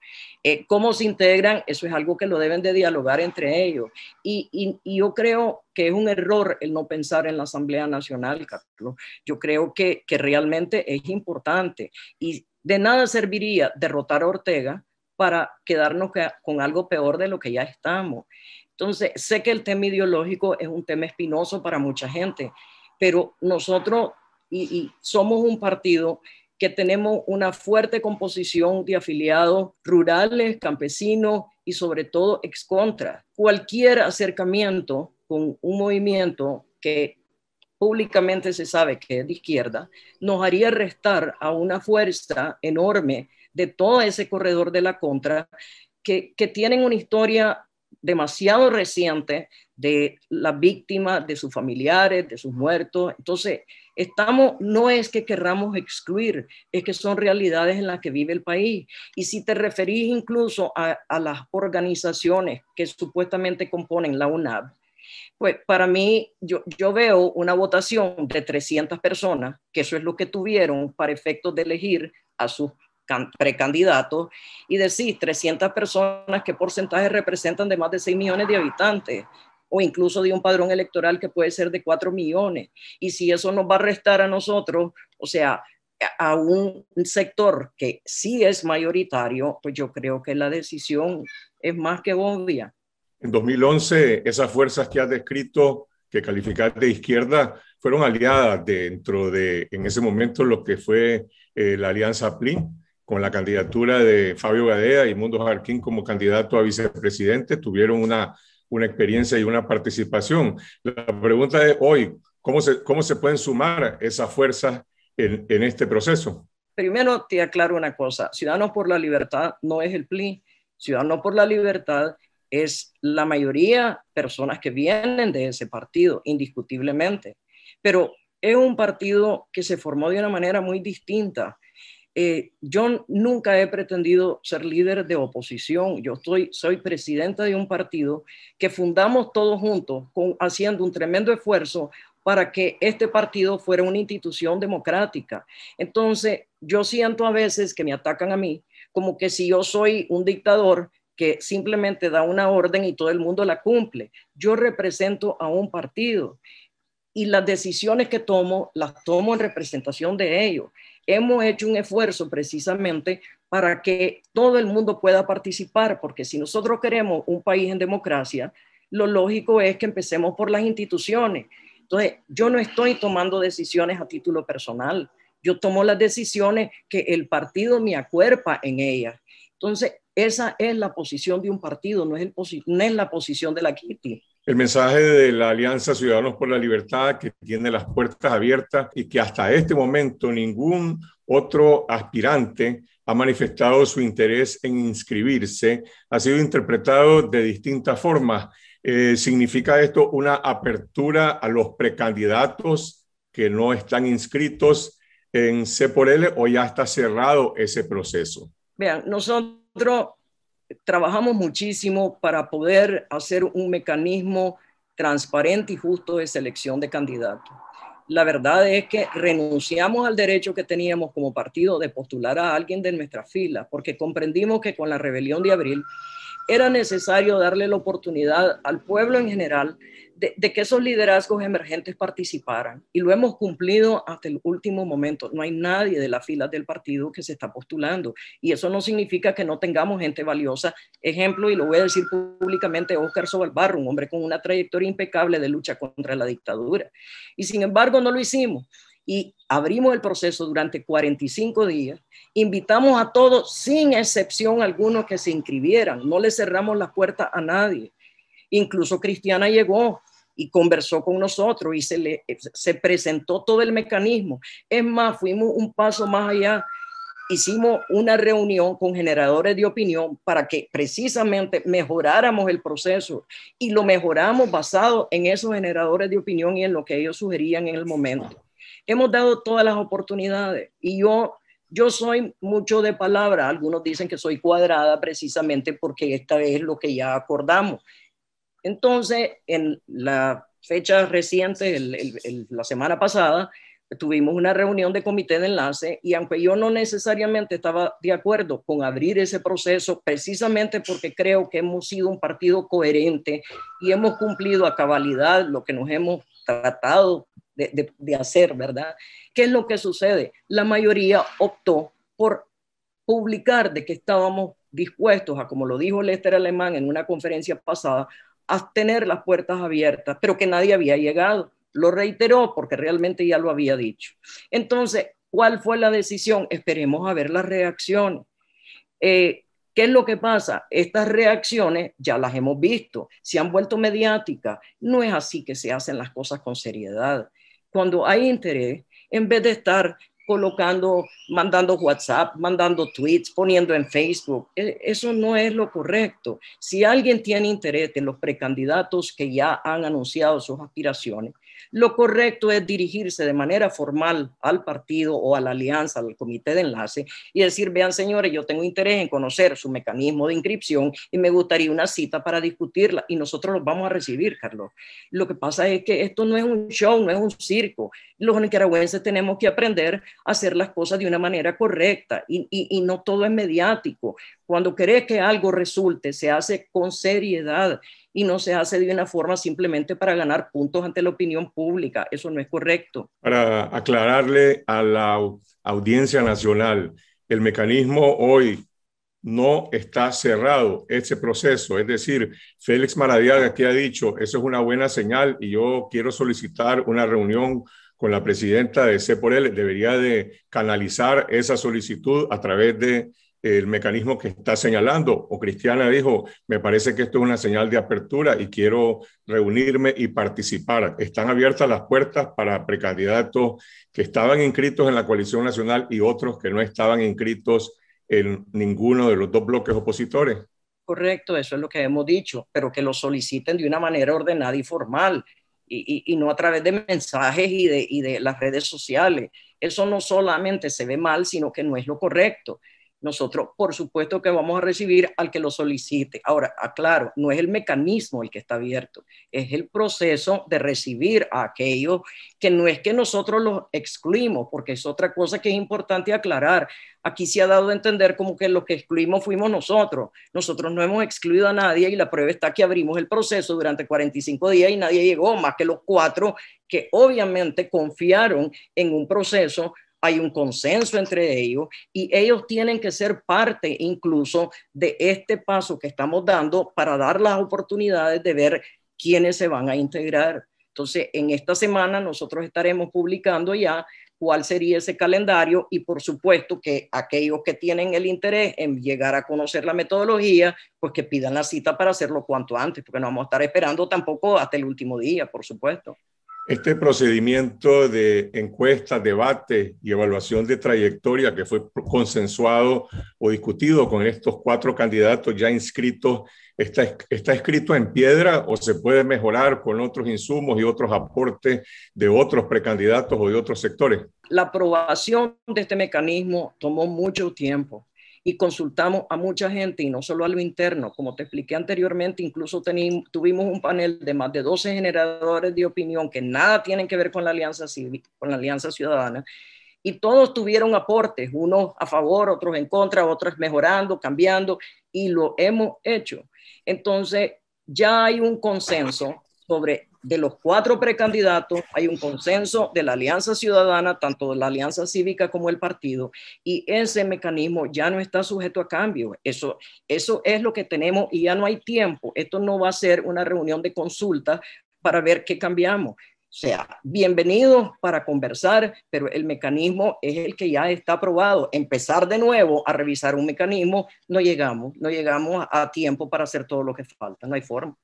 [SPEAKER 7] Eh, ¿Cómo se integran? Eso es algo que lo deben de dialogar entre ellos. Y, yo creo que es un error el no pensar en la Asamblea Nacional, Carlos. Yo creo que, realmente es importante. Y de nada serviría derrotar a Ortega para quedarnos con algo peor de lo que ya estamos. Entonces, sé que el tema ideológico es un tema espinoso para mucha gente, pero nosotros y, y somos un partido que tenemos una fuerte composición de afiliados rurales, campesinos y sobre todo ex-contra. Cualquier acercamiento con un movimiento que públicamente se sabe que es de izquierda, nos haría restar a una fuerza enorme de todo ese corredor de la contra, que, que tienen una historia demasiado reciente, de las víctimas, de sus familiares, de sus muertos. Entonces, estamos, no es que querramos excluir, es que son realidades en las que vive el país. Y si te referís incluso a, las organizaciones que supuestamente componen la UNAB, pues para mí yo, yo veo una votación de 300 personas, que eso es lo que tuvieron para efectos de elegir a sus precandidatos y decir 300 personas, ¿qué porcentaje representan de más de 6 millones de habitantes? o incluso de un padrón electoral que puede ser de cuatro millones. Y si eso nos va a restar a nosotros, o sea, a un sector que sí es mayoritario, pues yo creo que la decisión es más que obvia.
[SPEAKER 1] En 2011, esas fuerzas que has descrito, que calificas de izquierda, fueron aliadas dentro de, en ese momento, lo que fue eh, la alianza Plin con la candidatura de Fabio Gadea y Mundo Jarquín como candidato a vicepresidente, tuvieron una una experiencia y una participación. La pregunta de hoy, ¿cómo se, cómo se pueden sumar esas fuerzas en, en este proceso?
[SPEAKER 7] Primero, te aclaro una cosa, Ciudadanos por la Libertad no es el PLI, Ciudadanos por la Libertad es la mayoría personas que vienen de ese partido, indiscutiblemente, pero es un partido que se formó de una manera muy distinta eh, yo nunca he pretendido ser líder de oposición. Yo estoy, soy presidenta de un partido que fundamos todos juntos, con, haciendo un tremendo esfuerzo para que este partido fuera una institución democrática. Entonces, yo siento a veces que me atacan a mí, como que si yo soy un dictador que simplemente da una orden y todo el mundo la cumple. Yo represento a un partido y las decisiones que tomo las tomo en representación de ellos hemos hecho un esfuerzo precisamente para que todo el mundo pueda participar, porque si nosotros queremos un país en democracia, lo lógico es que empecemos por las instituciones. Entonces, yo no estoy tomando decisiones a título personal, yo tomo las decisiones que el partido me acuerpa en ellas. Entonces, esa es la posición de un partido, no es, la posición de la Kitty.
[SPEAKER 1] El mensaje de la Alianza Ciudadanos por la Libertad, que tiene las puertas abiertas y que hasta este momento ningún otro aspirante ha manifestado su interés en inscribirse, ha sido interpretado de distintas formas. Eh, ¿Significa esto una apertura a los precandidatos que no están inscritos en C por L o ya está cerrado ese proceso?
[SPEAKER 7] Vean, nosotros trabajamos muchísimo para poder hacer un mecanismo transparente y justo de selección de candidatos. La verdad es que renunciamos al derecho que teníamos como partido de postular a alguien de nuestra fila, porque comprendimos que con la rebelión de abril era necesario darle la oportunidad al pueblo en general de, que esos liderazgos emergentes participaran. Y lo hemos cumplido hasta el último momento. No hay nadie de las filas del partido que se está postulando. Y eso no significa que no tengamos gente valiosa. Ejemplo, y lo voy a decir públicamente, Oscar Sobalbarro, un hombre con una trayectoria impecable de lucha contra la dictadura. Y sin embargo, no lo hicimos y abrimos el proceso durante 45 días. Invitamos a todos, sin excepción algunos que se inscribieran. No le cerramos las puertas a nadie. Incluso Cristiana llegó y conversó con nosotros y se le se presentó todo el mecanismo. Es más, fuimos un paso más allá. Hicimos una reunión con generadores de opinión para que precisamente mejoráramos el proceso y lo mejoramos basado en esos generadores de opinión y en lo que ellos sugerían en el momento hemos dado todas las oportunidades y yo yo soy mucho de palabra, algunos dicen que soy cuadrada precisamente porque esta es lo que ya acordamos. Entonces, en la fecha reciente, la semana pasada, tuvimos una reunión de comité de enlace y aunque yo no necesariamente estaba de acuerdo con abrir ese proceso, precisamente porque creo que hemos sido un partido coherente y hemos cumplido a cabalidad lo que nos hemos tratado de, hacer, ¿verdad? ¿Qué es lo que sucede? La mayoría optó por publicar de que estábamos dispuestos a, como lo dijo Lester Alemán en una conferencia pasada, a tener las puertas abiertas, pero que nadie había llegado. Lo reiteró porque realmente ya lo había dicho. Entonces, ¿cuál fue la decisión? Esperemos a ver las reacciones. Eh, ¿Qué es lo que pasa? Estas reacciones ya las hemos visto, se han vuelto mediáticas. No es así que se hacen las cosas con seriedad cuando hay interés, en vez de estar colocando, mandando WhatsApp, mandando tweets, poniendo en Facebook. E, eso no es lo correcto. Si alguien tiene interés en los precandidatos que ya han anunciado sus aspiraciones, lo correcto es dirigirse de manera formal al partido o a la alianza, al comité de enlace y decir, vean señores, yo tengo interés en conocer su mecanismo de inscripción y me gustaría una cita para discutirla y nosotros los vamos a recibir, Carlos. Lo que pasa es que esto no es un show, no es un circo. Los nicaragüenses tenemos que aprender a hacer las cosas de una manera correcta y, no todo es mediático. Cuando querés que algo resulte, se hace con seriedad y no se hace de una forma simplemente para ganar puntos ante la opinión pública. Eso no es correcto.
[SPEAKER 1] Para aclararle a la audiencia nacional, el mecanismo hoy no está cerrado ese proceso. Es decir, Félix Maradiaga aquí ha dicho, eso es una buena señal y yo quiero solicitar una reunión con la presidenta de C por Debería de canalizar esa solicitud a través de el mecanismo que está señalando. O Cristiana dijo, me parece que esto es una señal de apertura y quiero reunirme y participar. Están abiertas las puertas para precandidatos que estaban inscritos en la coalición nacional y otros que no estaban inscritos en ninguno de los dos bloques opositores.
[SPEAKER 7] Correcto, eso es lo que hemos dicho, pero que lo soliciten de una manera ordenada y formal. Y, no a través de mensajes y de las redes sociales. Eso no solamente se ve mal, sino que no es lo correcto nosotros por supuesto que vamos a recibir al que lo solicite. Ahora, aclaro, no es el mecanismo el que está abierto, es el proceso de recibir a aquellos que no es que nosotros los excluimos, porque es otra cosa que es importante aclarar. Aquí se ha dado a entender como que los que excluimos fuimos nosotros. Nosotros no hemos excluido a nadie y la prueba está que abrimos el proceso durante 45 días y nadie llegó, más que los cuatro que obviamente confiaron en un proceso hay un consenso entre ellos y ellos tienen que ser parte incluso de este paso que estamos dando para dar las oportunidades de ver quiénes se van a integrar. Entonces, en esta semana nosotros estaremos publicando ya cuál sería ese calendario y por supuesto que aquellos que tienen el interés en llegar a conocer la metodología, pues que pidan la cita para hacerlo cuanto antes, porque no vamos a estar esperando tampoco hasta el último día, por supuesto.
[SPEAKER 1] Este procedimiento de encuesta, debate y evaluación de trayectoria que fue consensuado o discutido con estos cuatro candidatos ya inscritos, está, está escrito en piedra o se puede mejorar con otros insumos y otros aportes de otros precandidatos o de otros sectores? La aprobación de este mecanismo tomó mucho tiempo y
[SPEAKER 7] consultamos a mucha gente y no solo a lo interno. Como te expliqué anteriormente, incluso tuvimos un panel de más de 12 generadores de opinión que nada tienen que ver con la Alianza, Civil, con la alianza Ciudadana y todos tuvieron aportes, unos a favor, otros en contra, otros mejorando, cambiando y lo hemos hecho. Entonces, ya hay un consenso sobre de los cuatro precandidatos hay un consenso de la Alianza Ciudadana, tanto de la Alianza Cívica como el partido, y ese mecanismo ya no está sujeto a cambio. Eso, es lo que tenemos y ya no hay tiempo. Esto no va a ser una reunión de consulta para ver qué cambiamos. O sea, bienvenidos para conversar, pero el mecanismo es el que ya está aprobado. Empezar de nuevo a revisar un mecanismo, no llegamos, no llegamos a tiempo para hacer todo lo que falta, no hay forma.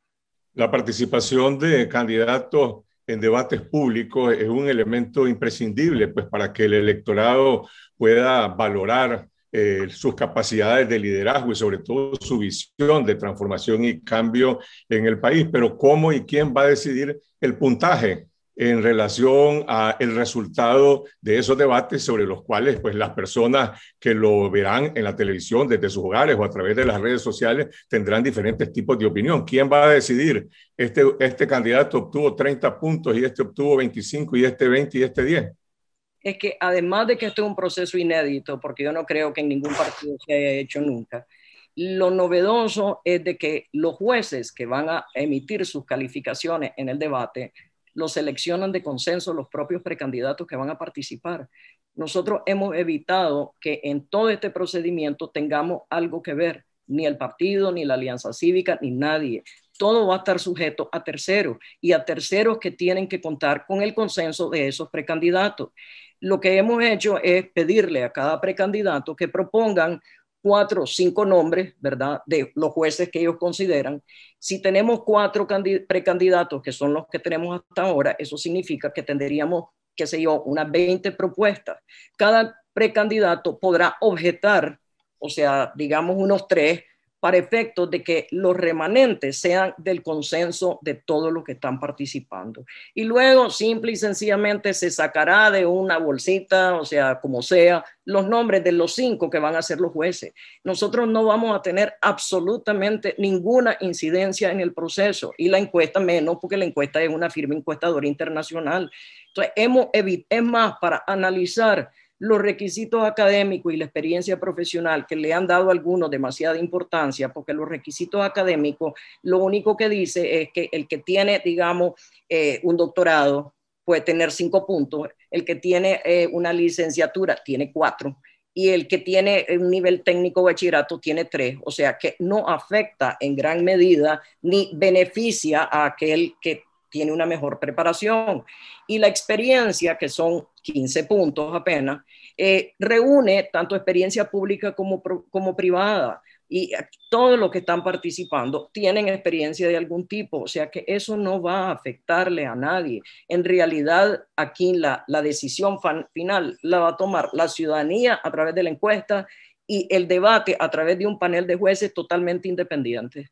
[SPEAKER 1] La participación de candidatos en debates públicos es un elemento imprescindible pues, para que el electorado pueda valorar eh, sus capacidades de liderazgo y sobre todo su visión de transformación y cambio en el país. Pero ¿cómo y quién va a decidir el puntaje en relación a el resultado de esos debates sobre los cuales pues las personas que lo verán en la televisión desde sus hogares o a través de las redes sociales tendrán diferentes tipos de opinión. ¿Quién va a decidir? Este, este candidato obtuvo 30 puntos y este obtuvo 25 y este 20 y este 10.
[SPEAKER 7] Es que además de que esto es un proceso inédito, porque yo no creo que en ningún partido se haya hecho nunca, lo novedoso es de que los jueces que van a emitir sus calificaciones en el debate los seleccionan de consenso los propios precandidatos que van a participar. Nosotros hemos evitado que en todo este procedimiento tengamos algo que ver, ni el partido, ni la alianza cívica, ni nadie. Todo va a estar sujeto a terceros y a terceros que tienen que contar con el consenso de esos precandidatos. Lo que hemos hecho es pedirle a cada precandidato que propongan cuatro o cinco nombres, ¿verdad? De los jueces que ellos consideran. Si tenemos cuatro precandidatos, que son los que tenemos hasta ahora, eso significa que tendríamos, qué sé yo, unas 20 propuestas. Cada precandidato podrá objetar, o sea, digamos unos tres para efectos de que los remanentes sean del consenso de todos los que están participando. Y luego, simple y sencillamente, se sacará de una bolsita, o sea, como sea, los nombres de los cinco que van a ser los jueces. Nosotros no vamos a tener absolutamente ninguna incidencia en el proceso y la encuesta menos, porque la encuesta es una firma encuestadora internacional. Entonces, hemos, es más, para analizar los requisitos académicos y la experiencia profesional que le han dado algunos demasiada importancia, porque los requisitos académicos lo único que dice es que el que tiene, digamos, eh, un doctorado puede tener cinco puntos, el que tiene eh, una licenciatura tiene cuatro, y el que tiene un nivel técnico bachillerato tiene tres, o sea que no afecta en gran medida ni beneficia a aquel que tiene una mejor preparación. Y la experiencia, que son 15 puntos apenas, eh, reúne tanto experiencia pública como, como privada. Y eh, todos los que están participando tienen experiencia de algún tipo, o sea que eso no va a afectarle a nadie. En realidad, aquí la, la decisión final la va a tomar la ciudadanía a través de la encuesta y el debate a través de un panel de jueces totalmente independientes.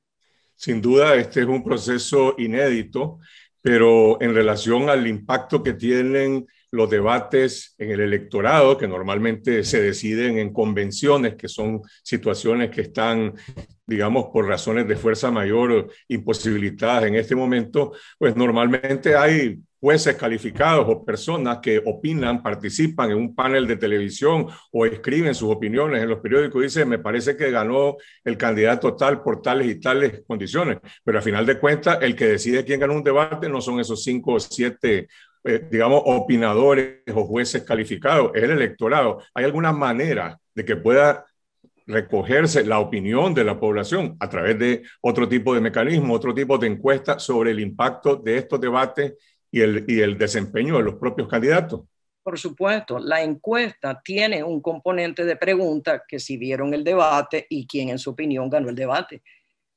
[SPEAKER 1] Sin duda, este es un proceso inédito pero en relación al impacto que tienen los debates en el electorado, que normalmente se deciden en convenciones, que son situaciones que están, digamos, por razones de fuerza mayor imposibilitadas en este momento, pues normalmente hay jueces calificados o personas que opinan, participan en un panel de televisión o escriben sus opiniones en los periódicos, y dicen, me parece que ganó el candidato tal por tales y tales condiciones. Pero al final de cuentas, el que decide quién ganó un debate no son esos cinco o siete eh, digamos, opinadores o jueces calificados, el electorado. ¿Hay alguna manera de que pueda recogerse la opinión de la población a través de otro tipo de mecanismo, otro tipo de encuesta sobre el impacto de estos debates y el, y el desempeño de los propios candidatos?
[SPEAKER 7] Por supuesto, la encuesta tiene un componente de pregunta que si vieron el debate y quién en su opinión ganó el debate.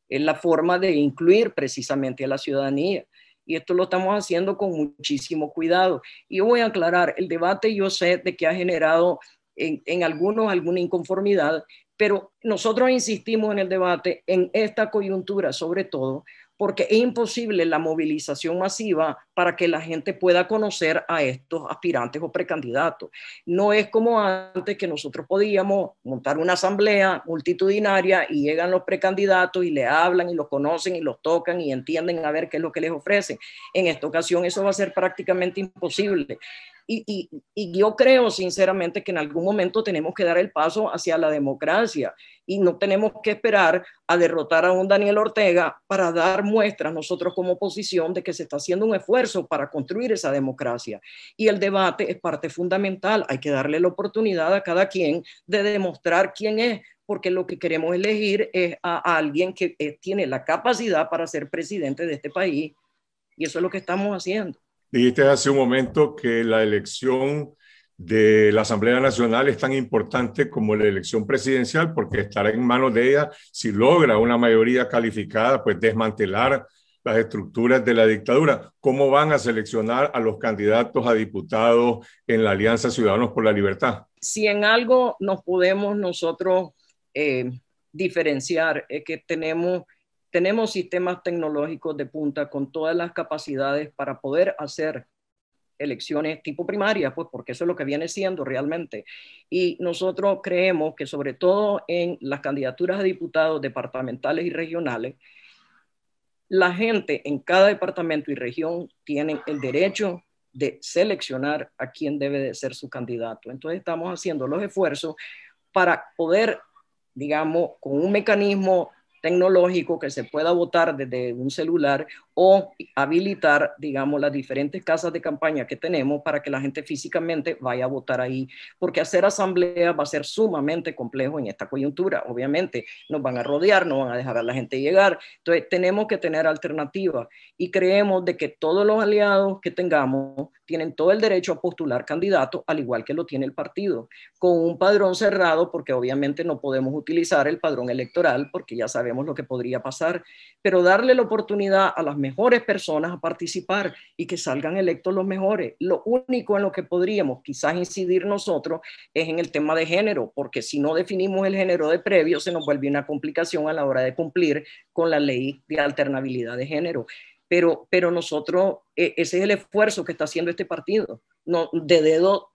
[SPEAKER 7] Es la forma de incluir precisamente a la ciudadanía y esto lo estamos haciendo con muchísimo cuidado. Y voy a aclarar, el debate yo sé de que ha generado en, en algunos alguna inconformidad, pero nosotros insistimos en el debate en esta coyuntura sobre todo, porque es imposible la movilización masiva para que la gente pueda conocer a estos aspirantes o precandidatos. No es como antes que nosotros podíamos montar una asamblea multitudinaria y llegan los precandidatos y le hablan y los conocen y los tocan y entienden a ver qué es lo que les ofrecen. En esta ocasión eso va a ser prácticamente imposible. Y, yo creo sinceramente que en algún momento tenemos que dar el paso hacia la democracia y no tenemos que esperar a derrotar a un Daniel Ortega para dar muestras nosotros como oposición de que se está haciendo un esfuerzo para construir esa democracia. Y el debate es parte fundamental. Hay que darle la oportunidad a cada quien de demostrar quién es, porque lo que queremos elegir es a, alguien que eh, tiene la capacidad para ser presidente de este país. Y eso es lo que estamos haciendo.
[SPEAKER 1] Dijiste hace un momento que la elección de la Asamblea Nacional es tan importante como la elección presidencial porque estará en manos de ella, si logra una mayoría calificada, pues desmantelar las estructuras de la dictadura. ¿Cómo van a seleccionar a los candidatos a diputados en la Alianza Ciudadanos por la Libertad?
[SPEAKER 7] Si en algo nos podemos nosotros eh, diferenciar, es que tenemos tenemos sistemas tecnológicos de punta con todas las capacidades para poder hacer elecciones tipo primarias, pues porque eso es lo que viene siendo realmente. Y nosotros creemos que sobre todo en las candidaturas a diputados departamentales y regionales, la gente en cada departamento y región tiene el derecho de seleccionar a quién debe de ser su candidato. Entonces estamos haciendo los esfuerzos para poder, digamos, con un mecanismo tecnológico que se pueda votar desde un celular o habilitar, digamos, las diferentes casas de campaña que tenemos para que la gente físicamente vaya a votar ahí, porque hacer asamblea va a ser sumamente complejo en esta coyuntura, obviamente, nos van a rodear, no van a dejar a la gente llegar, entonces tenemos que tener alternativas y creemos de que todos los aliados que tengamos tienen todo el derecho a postular candidatos, al igual que lo tiene el partido, con un padrón cerrado, porque obviamente no podemos utilizar el padrón electoral, porque ya sabemos lo que podría pasar, pero darle la oportunidad a las mejores personas a participar y que salgan electos los mejores. Lo único en lo que podríamos quizás incidir nosotros es en el tema de género, porque si no definimos el género de previo, se nos vuelve una complicación a la hora de cumplir con la ley de alternabilidad de género. Pero, pero nosotros, e, ese es el esfuerzo que está haciendo este partido. No, de dedo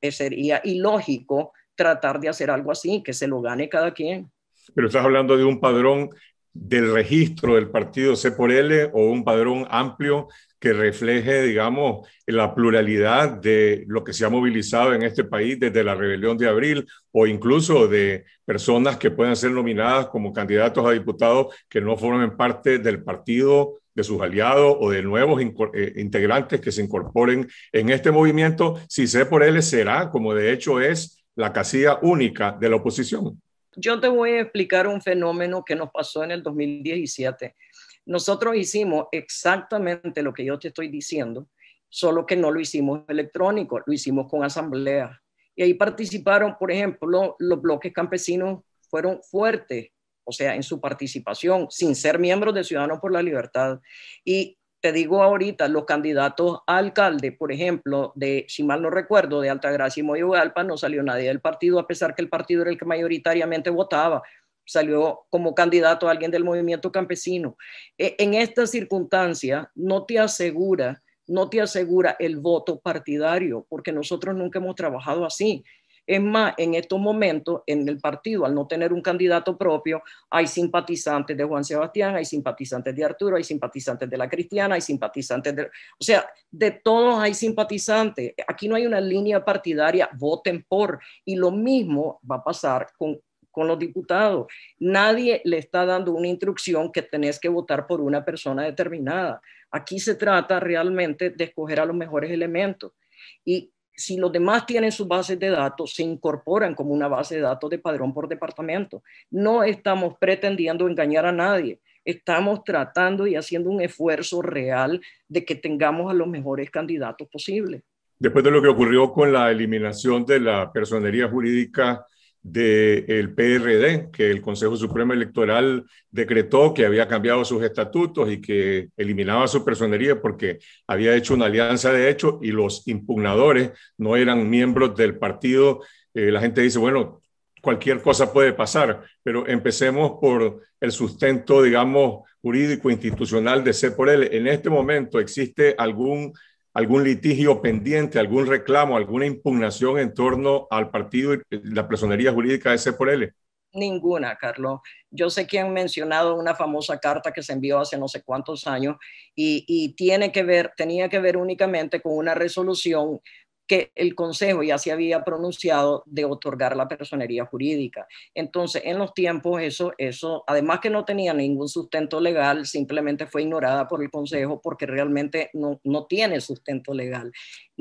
[SPEAKER 7] eh, sería ilógico tratar de hacer algo así, que se lo gane cada quien.
[SPEAKER 1] Pero estás hablando de un padrón del registro del partido C por L o un padrón amplio que refleje, digamos, la pluralidad de lo que se ha movilizado en este país desde la rebelión de abril o incluso de personas que puedan ser nominadas como candidatos a diputados que no formen parte del partido de sus aliados o de nuevos eh, integrantes que se incorporen en este movimiento, si C por L será, como de hecho es, la casilla única de la oposición.
[SPEAKER 7] Yo te voy a explicar un fenómeno que nos pasó en el 2017. Nosotros hicimos exactamente lo que yo te estoy diciendo, solo que no lo hicimos electrónico, lo hicimos con asamblea. Y ahí participaron, por ejemplo, los bloques campesinos fueron fuertes, o sea, en su participación, sin ser miembros de Ciudadanos por la Libertad. Y te digo ahorita, los candidatos a alcalde, por ejemplo, de, si mal no recuerdo, de Altagracia y Moyogalpa, no salió nadie del partido, a pesar que el partido era el que mayoritariamente votaba. Salió como candidato alguien del movimiento campesino. E, en esta circunstancia, no te asegura no te asegura el voto partidario, porque nosotros nunca hemos trabajado así. Es más, en estos momentos, en el partido, al no tener un candidato propio, hay simpatizantes de Juan Sebastián, hay simpatizantes de Arturo, hay simpatizantes de la Cristiana, hay simpatizantes de... O sea, de todos hay simpatizantes. Aquí no hay una línea partidaria, voten por. Y lo mismo va a pasar con con los diputados. Nadie le está dando una instrucción que tenés que votar por una persona determinada. Aquí se trata realmente de escoger a los mejores elementos. Y si los demás tienen sus bases de datos, se incorporan como una base de datos de padrón por departamento. No estamos pretendiendo engañar a nadie. Estamos tratando y haciendo un esfuerzo real de que tengamos a los mejores candidatos posibles.
[SPEAKER 1] Después de lo que ocurrió con la eliminación de la personería jurídica del PRD, que el Consejo Supremo Electoral decretó que había cambiado sus estatutos y que eliminaba su personería porque había hecho una alianza de hecho y los impugnadores no eran miembros del partido. Eh, la gente dice, bueno, cualquier cosa puede pasar, pero empecemos por el sustento, digamos, jurídico institucional de ser por él. En este momento existe algún algún litigio pendiente, algún reclamo, alguna impugnación en torno al partido y la personería jurídica de C por L?
[SPEAKER 7] Ninguna, Carlos. Yo sé que han mencionado una famosa carta que se envió hace no sé cuántos años y, y tiene que ver, tenía que ver únicamente con una resolución que el Consejo ya se había pronunciado de otorgar la personería jurídica. Entonces, en los tiempos, eso, eso, además que no tenía ningún sustento legal, simplemente fue ignorada por el Consejo porque realmente no, no tiene sustento legal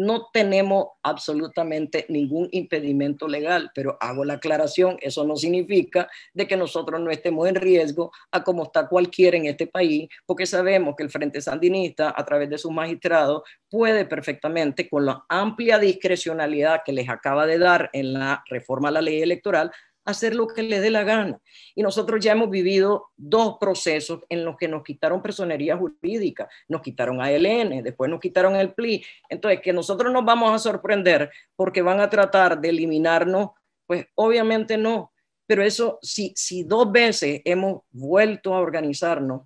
[SPEAKER 7] no tenemos absolutamente ningún impedimento legal, pero hago la aclaración, eso no significa de que nosotros no estemos en riesgo a como está cualquiera en este país, porque sabemos que el Frente Sandinista, a través de sus magistrados, puede perfectamente, con la amplia discrecionalidad que les acaba de dar en la reforma a la ley electoral, hacer lo que le dé la gana. Y nosotros ya hemos vivido dos procesos en los que nos quitaron personería jurídica, nos quitaron a ALN, después nos quitaron el PLI. Entonces, que nosotros nos vamos a sorprender porque van a tratar de eliminarnos, pues obviamente no. Pero eso, si, si dos veces hemos vuelto a organizarnos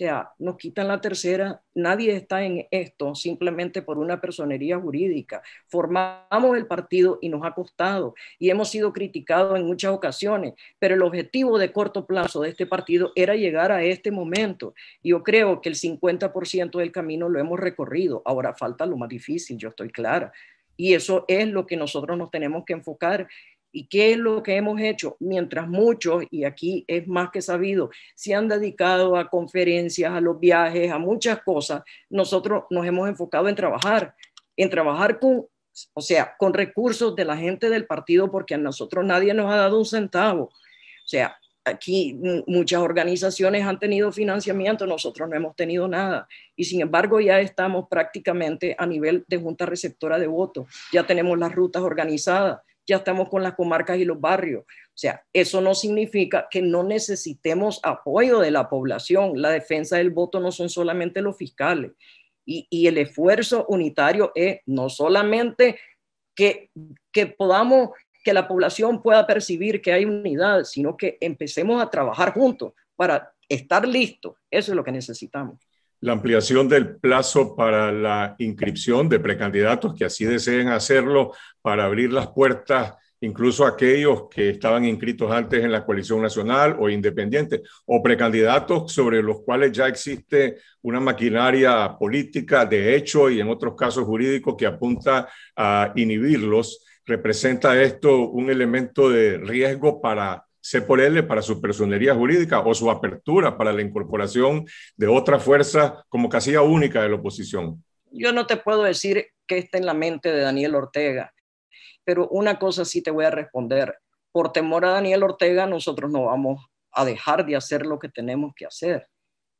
[SPEAKER 7] o sea, nos quitan la tercera, nadie está en esto simplemente por una personería jurídica. Formamos el partido y nos ha costado y hemos sido criticados en muchas ocasiones, pero el objetivo de corto plazo de este partido era llegar a este momento. Yo creo que el 50% del camino lo hemos recorrido. Ahora falta lo más difícil, yo estoy clara. Y eso es lo que nosotros nos tenemos que enfocar ¿Y qué es lo que hemos hecho? Mientras muchos, y aquí es más que sabido, se han dedicado a conferencias, a los viajes, a muchas cosas, nosotros nos hemos enfocado en trabajar, en trabajar con, o sea, con recursos de la gente del partido, porque a nosotros nadie nos ha dado un centavo. O sea, aquí muchas organizaciones han tenido financiamiento, nosotros no hemos tenido nada. Y sin embargo ya estamos prácticamente a nivel de junta receptora de votos, ya tenemos las rutas organizadas ya estamos con las comarcas y los barrios. O sea, eso no significa que no necesitemos apoyo de la población. La defensa del voto no son solamente los fiscales. Y, y el esfuerzo unitario es no solamente que, que podamos, que la población pueda percibir que hay unidad, sino que empecemos a trabajar juntos para estar listos. Eso es lo que necesitamos
[SPEAKER 1] la ampliación del plazo para la inscripción de precandidatos que así deseen hacerlo para abrir las puertas incluso aquellos que estaban inscritos antes en la coalición nacional o independiente, o precandidatos sobre los cuales ya existe una maquinaria política de hecho y en otros casos jurídicos que apunta a inhibirlos, representa esto un elemento de riesgo para se por él para su personería jurídica o su apertura para la incorporación de otra fuerza como casilla única de la oposición?
[SPEAKER 7] Yo no te puedo decir qué está en la mente de Daniel Ortega, pero una cosa sí te voy a responder. Por temor a Daniel Ortega, nosotros no vamos a dejar de hacer lo que tenemos que hacer.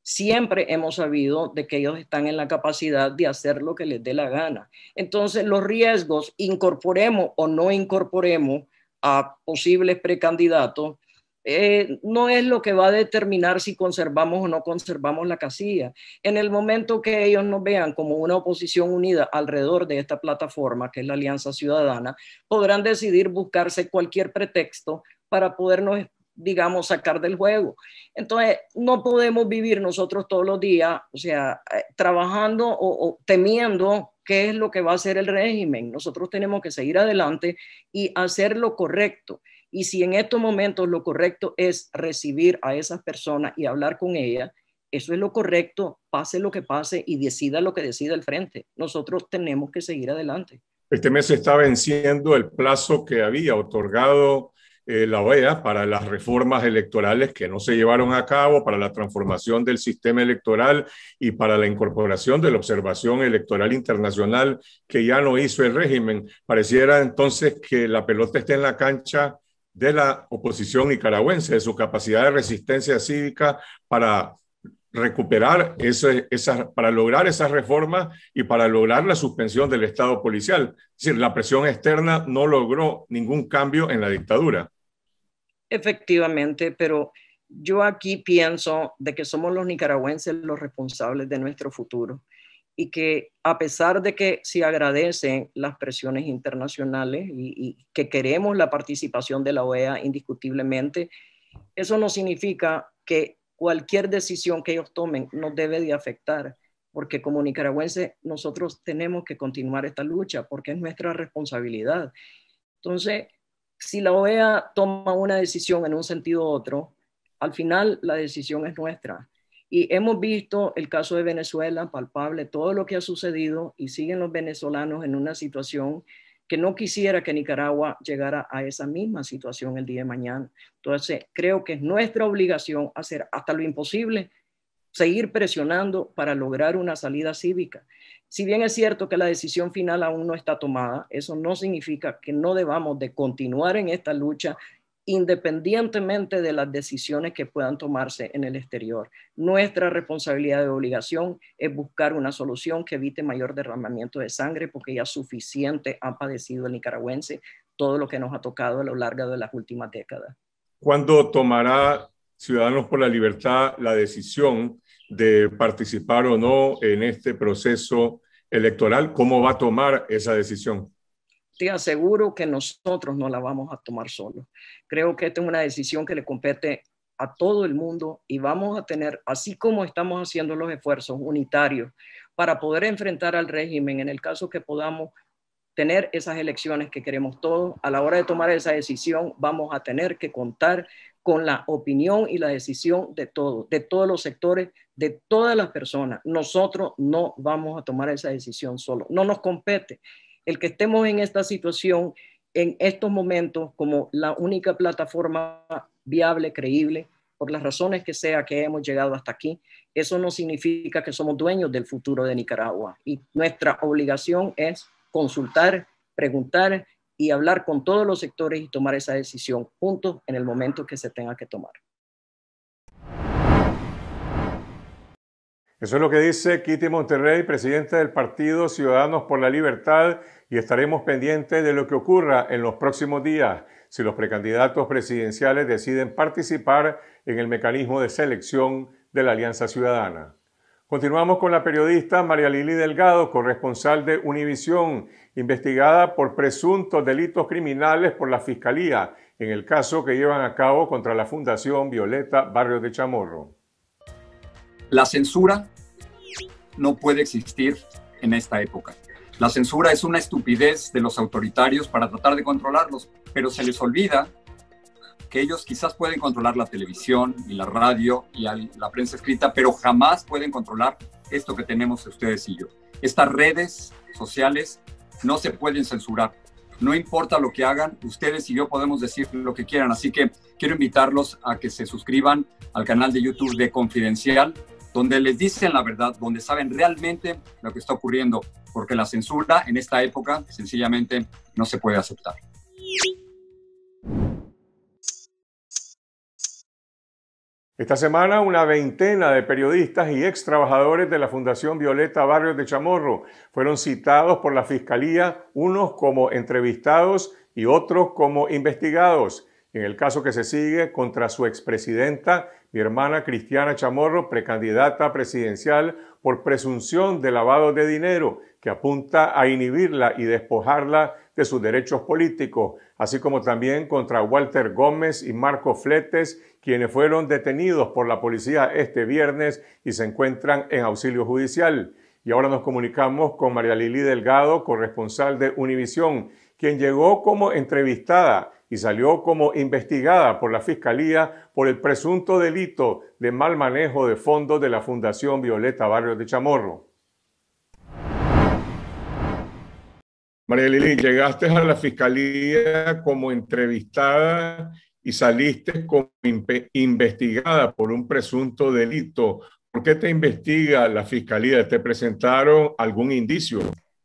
[SPEAKER 7] Siempre hemos sabido de que ellos están en la capacidad de hacer lo que les dé la gana. Entonces, los riesgos, incorporemos o no incorporemos, a posibles precandidatos, eh, no es lo que va a determinar si conservamos o no conservamos la casilla. En el momento que ellos nos vean como una oposición unida alrededor de esta plataforma, que es la Alianza Ciudadana, podrán decidir buscarse cualquier pretexto para podernos digamos, sacar del juego. Entonces, no podemos vivir nosotros todos los días, o sea, eh, trabajando o temiendo qué es lo que va a hacer el régimen. Nosotros tenemos que seguir adelante y hacer lo correcto. Y si en estos momentos lo correcto es recibir a esas personas y hablar con ellas, eso es lo correcto, pase lo que pase y decida lo que decida el frente. Nosotros tenemos que seguir adelante.
[SPEAKER 1] Este mes está venciendo el plazo que había otorgado eh, la OEA para las reformas electorales que no se llevaron a cabo, para la transformación del sistema electoral y para la incorporación de la observación electoral internacional que ya no hizo el régimen. Pareciera entonces que la pelota está en la cancha de la oposición nicaragüense, de su capacidad de resistencia cívica para recuperar para lograr esas reformas y para lograr la suspensión del Estado policial. Es decir, la presión externa no logró ningún cambio en la dictadura.
[SPEAKER 7] Efectivamente, pero yo aquí pienso de que somos los nicaragüenses los responsables de nuestro futuro y que a pesar de que se agradecen las presiones internacionales y, y, que queremos la participación de la OEA indiscutiblemente, eso no significa que cualquier decisión que ellos tomen nos debe de afectar, porque como nicaragüenses nosotros tenemos que continuar esta lucha porque es nuestra responsabilidad. Entonces, si la OEA toma una decisión en un sentido u otro, al final la decisión es nuestra. Y hemos visto el caso de Venezuela palpable, todo lo que ha sucedido y siguen los venezolanos en una situación que no quisiera que Nicaragua llegara a esa misma situación el día de mañana. Entonces, creo que es nuestra obligación hacer hasta lo imposible seguir presionando para lograr una salida cívica. Si bien es cierto que la decisión final aún no está tomada, eso no significa que no debamos de continuar en esta lucha independientemente de las decisiones que puedan tomarse en el exterior. Nuestra responsabilidad de obligación es buscar una solución que evite mayor derramamiento de sangre, porque ya suficiente ha padecido el nicaragüense todo lo que nos ha tocado a lo largo de las últimas décadas.
[SPEAKER 1] ¿Cuándo tomará Ciudadanos por la Libertad la decisión de participar o no en este proceso electoral? ¿Cómo va a tomar esa decisión?
[SPEAKER 7] Te aseguro que nosotros no la vamos a tomar solo. Creo que esta es una decisión que le compete a todo el mundo y vamos a tener, así como estamos haciendo los esfuerzos unitarios para poder enfrentar al régimen en el caso que podamos tener esas elecciones que queremos todos, a la hora de tomar esa decisión vamos a tener que contar con la opinión y la decisión de todos, de todos los sectores, de todas las personas. Nosotros no vamos a tomar esa decisión solo, no nos compete. El que estemos en esta situación, en estos momentos, como la única plataforma viable, creíble, por las razones que sea que hemos llegado hasta aquí, eso no significa que somos dueños del futuro de Nicaragua. Y nuestra obligación es consultar, preguntar y hablar con todos los sectores y tomar esa decisión juntos en el momento que se tenga que tomar.
[SPEAKER 1] Eso es lo que dice Kitty Monterrey, presidenta del partido Ciudadanos por la Libertad, y estaremos pendientes de lo que ocurra en los próximos días si los precandidatos presidenciales deciden participar en el mecanismo de selección de la Alianza Ciudadana. Continuamos con la periodista María Lili Delgado, corresponsal de Univisión, investigada por presuntos delitos criminales por la Fiscalía en el caso que llevan a cabo contra la Fundación Violeta Barrio de Chamorro. La censura no
[SPEAKER 2] puede existir en esta época. La censura es una estupidez de los autoritarios para tratar de controlarlos, pero se les olvida que ellos quizás pueden controlar la televisión y la radio y la prensa escrita, pero jamás pueden controlar esto que tenemos ustedes y yo. Estas redes sociales no se pueden censurar. No importa lo que hagan, ustedes y yo podemos decir lo que quieran. Así que quiero invitarlos a que se suscriban al canal de YouTube de Confidencial, donde les dicen la verdad, donde saben realmente lo que está ocurriendo, porque la censura en esta época sencillamente no se puede
[SPEAKER 1] aceptar. Esta semana una veintena de periodistas y ex trabajadores de la Fundación Violeta Barrios de Chamorro fueron citados por la Fiscalía, unos como entrevistados y otros como investigados, en el caso que se sigue contra su expresidenta, mi hermana Cristiana Chamorro, precandidata presidencial por presunción de lavado de dinero, que apunta a inhibirla y despojarla de sus derechos políticos, así como también contra Walter Gómez y Marco Fletes quienes fueron detenidos por la policía este viernes y se encuentran en auxilio judicial. Y ahora nos comunicamos con María Lili Delgado, corresponsal de Univisión, quien llegó como entrevistada y salió como investigada por la Fiscalía por el presunto delito de mal manejo de fondos de la Fundación Violeta Barrios de Chamorro. María Lili, llegaste a la Fiscalía como entrevistada y saliste como investigada por un presunto delito. ¿Por qué te investiga la fiscalía? ¿Te presentaron algún indicio?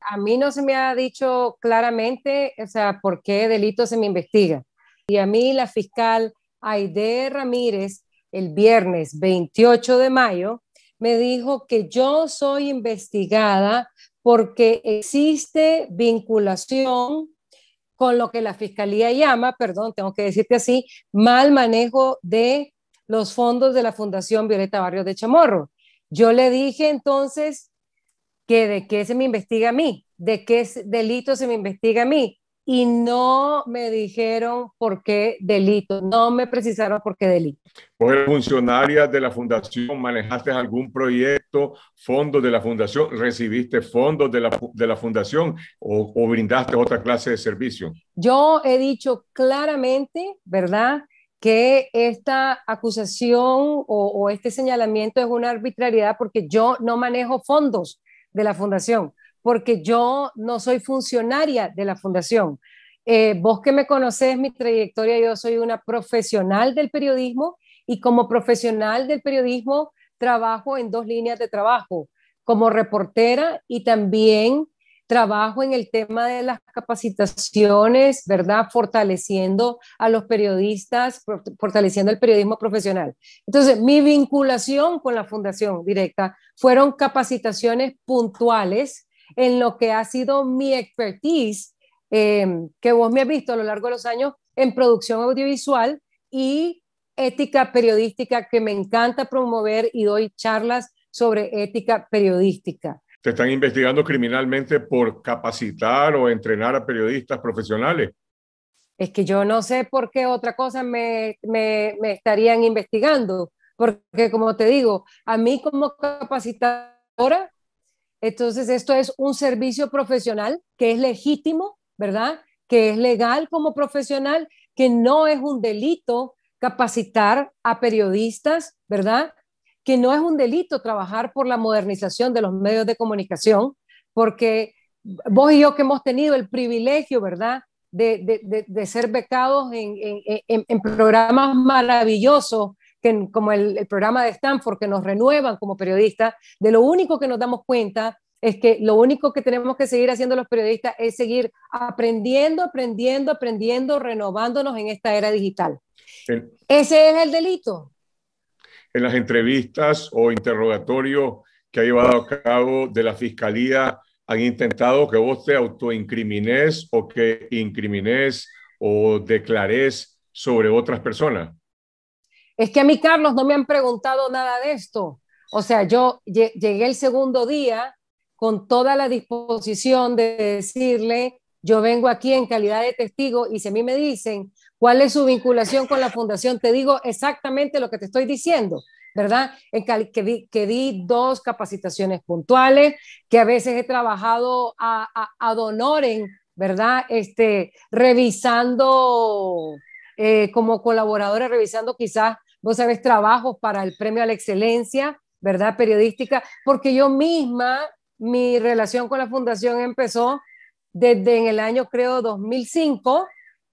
[SPEAKER 3] A mí no se me ha dicho claramente, o sea, por qué delito se me investiga. Y a mí la fiscal Aide Ramírez, el viernes 28 de mayo, me dijo que yo soy investigada porque existe vinculación con lo que la Fiscalía llama, perdón, tengo que decirte así, mal manejo de los fondos de la Fundación Violeta Barrios de Chamorro. Yo le dije entonces que de qué se me investiga a mí, de qué delito se me investiga a mí y no me dijeron por qué delito, no me precisaron por qué delito.
[SPEAKER 1] ¿Vos funcionaria de la fundación? ¿Manejaste algún proyecto, fondos de la fundación? ¿Recibiste fondos de la, de la fundación o, brindaste otra clase de servicio?
[SPEAKER 3] Yo he dicho claramente, ¿verdad? que esta acusación o, o este señalamiento es una arbitrariedad porque yo no manejo fondos de la fundación porque yo no soy funcionaria de la fundación. Eh, vos que me conocés, mi trayectoria, yo soy una profesional del periodismo y como profesional del periodismo trabajo en dos líneas de trabajo, como reportera y también trabajo en el tema de las capacitaciones, ¿verdad? Fortaleciendo a los periodistas, fortaleciendo el periodismo profesional. Entonces, mi vinculación con la fundación directa fueron capacitaciones puntuales en lo que ha sido mi expertise, em, que vos me has visto a lo largo de los años en producción audiovisual y ética periodística, que me encanta promover y doy charlas sobre ética periodística.
[SPEAKER 1] ¿Te están investigando criminalmente por capacitar o entrenar a periodistas profesionales?
[SPEAKER 3] Es que yo no sé por qué otra cosa me, me, me estarían investigando, porque como te digo, a mí como capacitadora entonces, esto es un servicio profesional que es legítimo, ¿verdad? Que es legal como profesional, que no es un delito capacitar a periodistas, ¿verdad? Que no es un delito trabajar por la modernización de los medios de comunicación, porque vos y yo que hemos tenido el privilegio, ¿verdad? De, ser becados en programas maravillosos como el, programa de Stanford, que nos renuevan como periodistas, de lo único que nos damos cuenta es que lo único que tenemos que seguir haciendo los periodistas es seguir aprendiendo, aprendiendo, aprendiendo, renovándonos en esta era digital. Ese es el delito.
[SPEAKER 1] En las entrevistas o interrogatorios que ha llevado a cabo de la fiscalía, han intentado que vos te autoincrimines o que incrimines o declares sobre otras personas
[SPEAKER 3] es que a mí, Carlos, no me han preguntado nada de esto. O sea, yo llegué el segundo día con toda la disposición de decirle, yo vengo aquí en calidad de testigo y si a mí me dicen cuál es su vinculación con la fundación, te digo exactamente lo que te estoy diciendo, ¿verdad? que, di, dos capacitaciones puntuales, que a veces he trabajado a, a, ad ¿verdad? Este, revisando eh, como colaboradora, revisando quizás vos sabés, trabajos para el premio a la excelencia, ¿verdad? Periodística, porque yo misma, mi relación con la fundación empezó desde en el año, creo, 2005,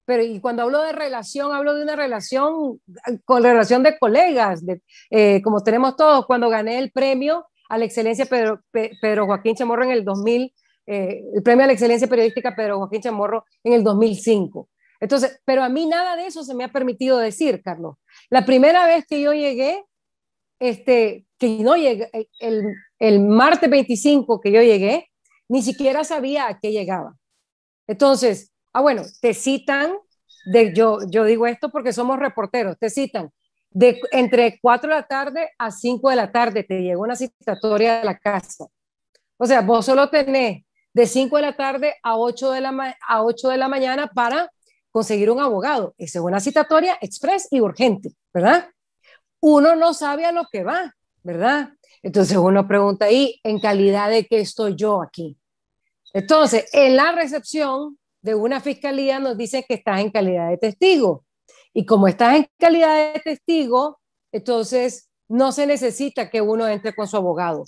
[SPEAKER 3] pero y cuando hablo de relación, hablo de una relación con relación de colegas, eh, como tenemos todos, cuando gané el premio a la excelencia Pedro, Pedro Joaquín Chamorro en el 2000, eh, el premio a la excelencia periodística Pedro Joaquín Chamorro en el 2005. Entonces, pero a mí nada de eso se me ha permitido decir, Carlos. La primera vez que yo llegué, este, que no llegué, eh, el, el martes 25 que yo llegué, ni siquiera sabía a qué llegaba. Entonces, ah, bueno, te citan, de, yo, yo digo esto porque somos reporteros, te citan de entre 4 de la tarde a 5 de la tarde, te llegó una citatoria a la casa. O sea, vos solo tenés de 5 de la tarde a 8 de la, a 8 de la mañana para conseguir un abogado. Esa es una citatoria express y urgente, ¿verdad? Uno no sabe a lo que va, ¿verdad? Entonces uno pregunta ¿y ¿en calidad de qué estoy yo aquí? Entonces, en la recepción de una fiscalía nos dicen que estás en calidad de testigo. Y como estás en calidad de testigo, entonces no se necesita que uno entre con su abogado.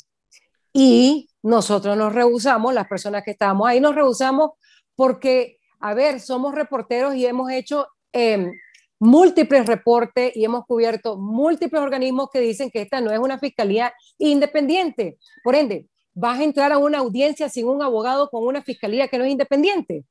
[SPEAKER 3] Y nosotros nos rehusamos, las personas que estábamos ahí nos rehusamos porque a ver, somos reporteros y hemos hecho em, múltiples reportes y hemos cubierto múltiples organismos que dicen que esta no es una fiscalía independiente. Por ende, ¿vas a entrar a una audiencia sin un abogado con una fiscalía que no es independiente?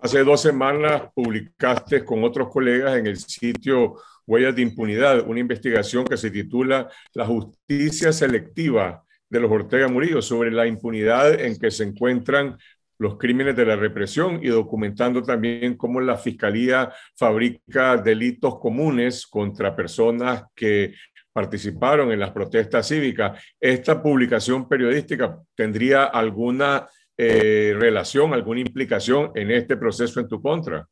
[SPEAKER 1] Hace dos semanas publicaste con otros colegas en el sitio Huellas de Impunidad una investigación que se titula La justicia selectiva de los Ortega Murillo sobre la impunidad en que se encuentran los crímenes de la represión y documentando también cómo la Fiscalía fabrica delitos comunes contra personas que participaron en las protestas cívicas. ¿Esta publicación periodística tendría alguna eh, relación, alguna implicación en este proceso en tu contra?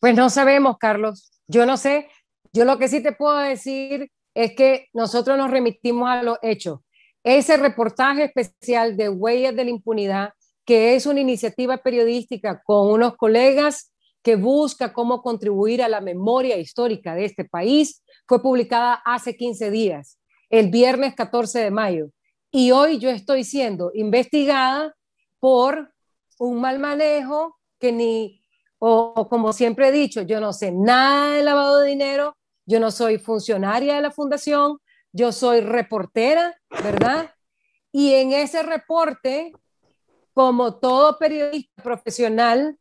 [SPEAKER 3] Pues no sabemos, Carlos. Yo no sé. Yo lo que sí te puedo decir es que nosotros nos remitimos a los hechos. Ese reportaje especial de Huellas de la Impunidad que es una iniciativa periodística con unos colegas que busca cómo contribuir a la memoria histórica de este país, fue publicada hace 15 días, el viernes 14 de mayo. Y hoy yo estoy siendo investigada por un mal manejo que ni, o, como siempre he dicho, yo no sé nada de lavado de dinero, yo no soy funcionaria de la fundación, yo soy reportera, ¿verdad? Y en ese reporte como todo periodista profesional,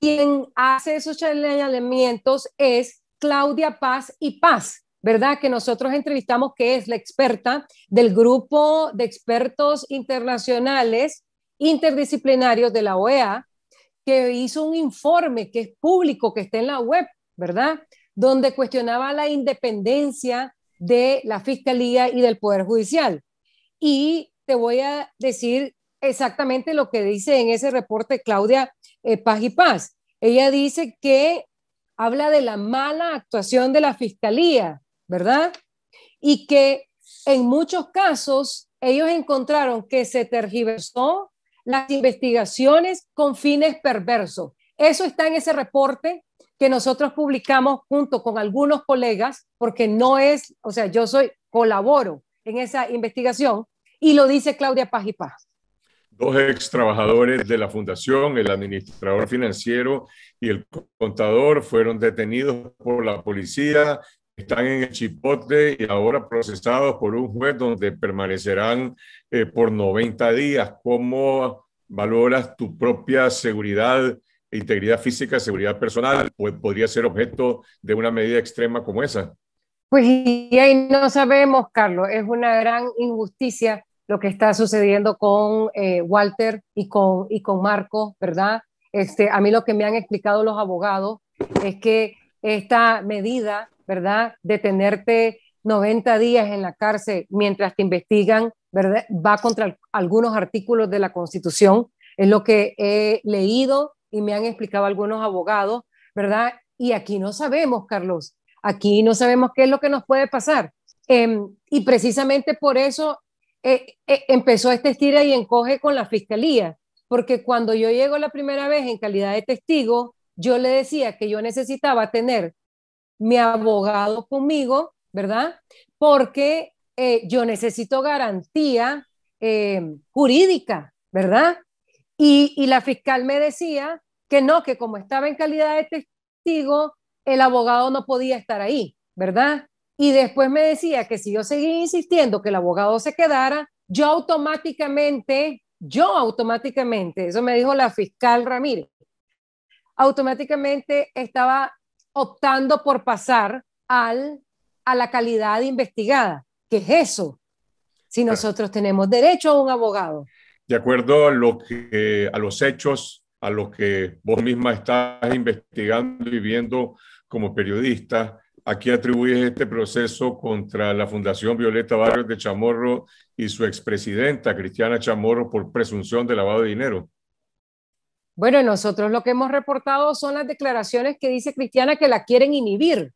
[SPEAKER 3] quien hace esos señalamientos es Claudia Paz y Paz, ¿verdad? Que nosotros entrevistamos, que es la experta del grupo de expertos internacionales interdisciplinarios de la OEA, que hizo un informe que es público, que está en la web, ¿verdad? Donde cuestionaba la independencia de la Fiscalía y del Poder Judicial. Y te voy a decir exactamente lo que dice en ese reporte Claudia eh, Paz y Paz. Ella dice que habla de la mala actuación de la fiscalía, ¿verdad? Y que en muchos casos ellos encontraron que se tergiversó las investigaciones con fines perversos. Eso está en ese reporte que nosotros publicamos junto con algunos colegas, porque no es, o sea, yo soy, colaboro en esa investigación, y lo dice Claudia Paz y Paz
[SPEAKER 1] dos ex trabajadores de la fundación, el administrador financiero y el contador, fueron detenidos por la policía, están en el chipote y ahora procesados por un juez donde permanecerán eh, por 90 días. ¿Cómo valoras tu propia seguridad, integridad física, seguridad personal? Pues podría ser objeto de una medida extrema como esa.
[SPEAKER 3] Pues y ahí no sabemos, Carlos, es una gran injusticia lo que está sucediendo con eh, Walter y con, y con Marco, ¿verdad? Este, a mí lo que me han explicado los abogados es que esta medida, ¿verdad? De tenerte 90 días en la cárcel mientras te investigan, ¿verdad? Va contra algunos artículos de la Constitución, es lo que he leído y me han explicado algunos abogados, ¿verdad? Y aquí no sabemos, Carlos, aquí no sabemos qué es lo que nos puede pasar. Em, y precisamente por eso eh, eh, empezó este estira y encoge con la fiscalía, porque cuando yo llego la primera vez en calidad de testigo, yo le decía que yo necesitaba tener mi abogado conmigo, ¿verdad? Porque eh, yo necesito garantía jurídica, ¿verdad? Y, y la fiscal me decía que no, que como estaba en calidad de testigo, el abogado no podía estar ahí, ¿verdad? y después me decía que si yo seguía insistiendo que el abogado se quedara, yo automáticamente, yo automáticamente, eso me dijo la fiscal Ramírez, automáticamente estaba optando por pasar al, a la calidad investigada. que es eso? Si nosotros tenemos derecho a un abogado.
[SPEAKER 1] De acuerdo a, lo que, a los hechos, a lo que vos misma estás investigando y viendo como periodista, aquí atribuyes este proceso contra la Fundación Violeta Barrios de Chamorro y su expresidenta Cristiana Chamorro por presunción de lavado de dinero?
[SPEAKER 3] Bueno, nosotros lo que hemos reportado son las declaraciones que dice Cristiana que la quieren inhibir,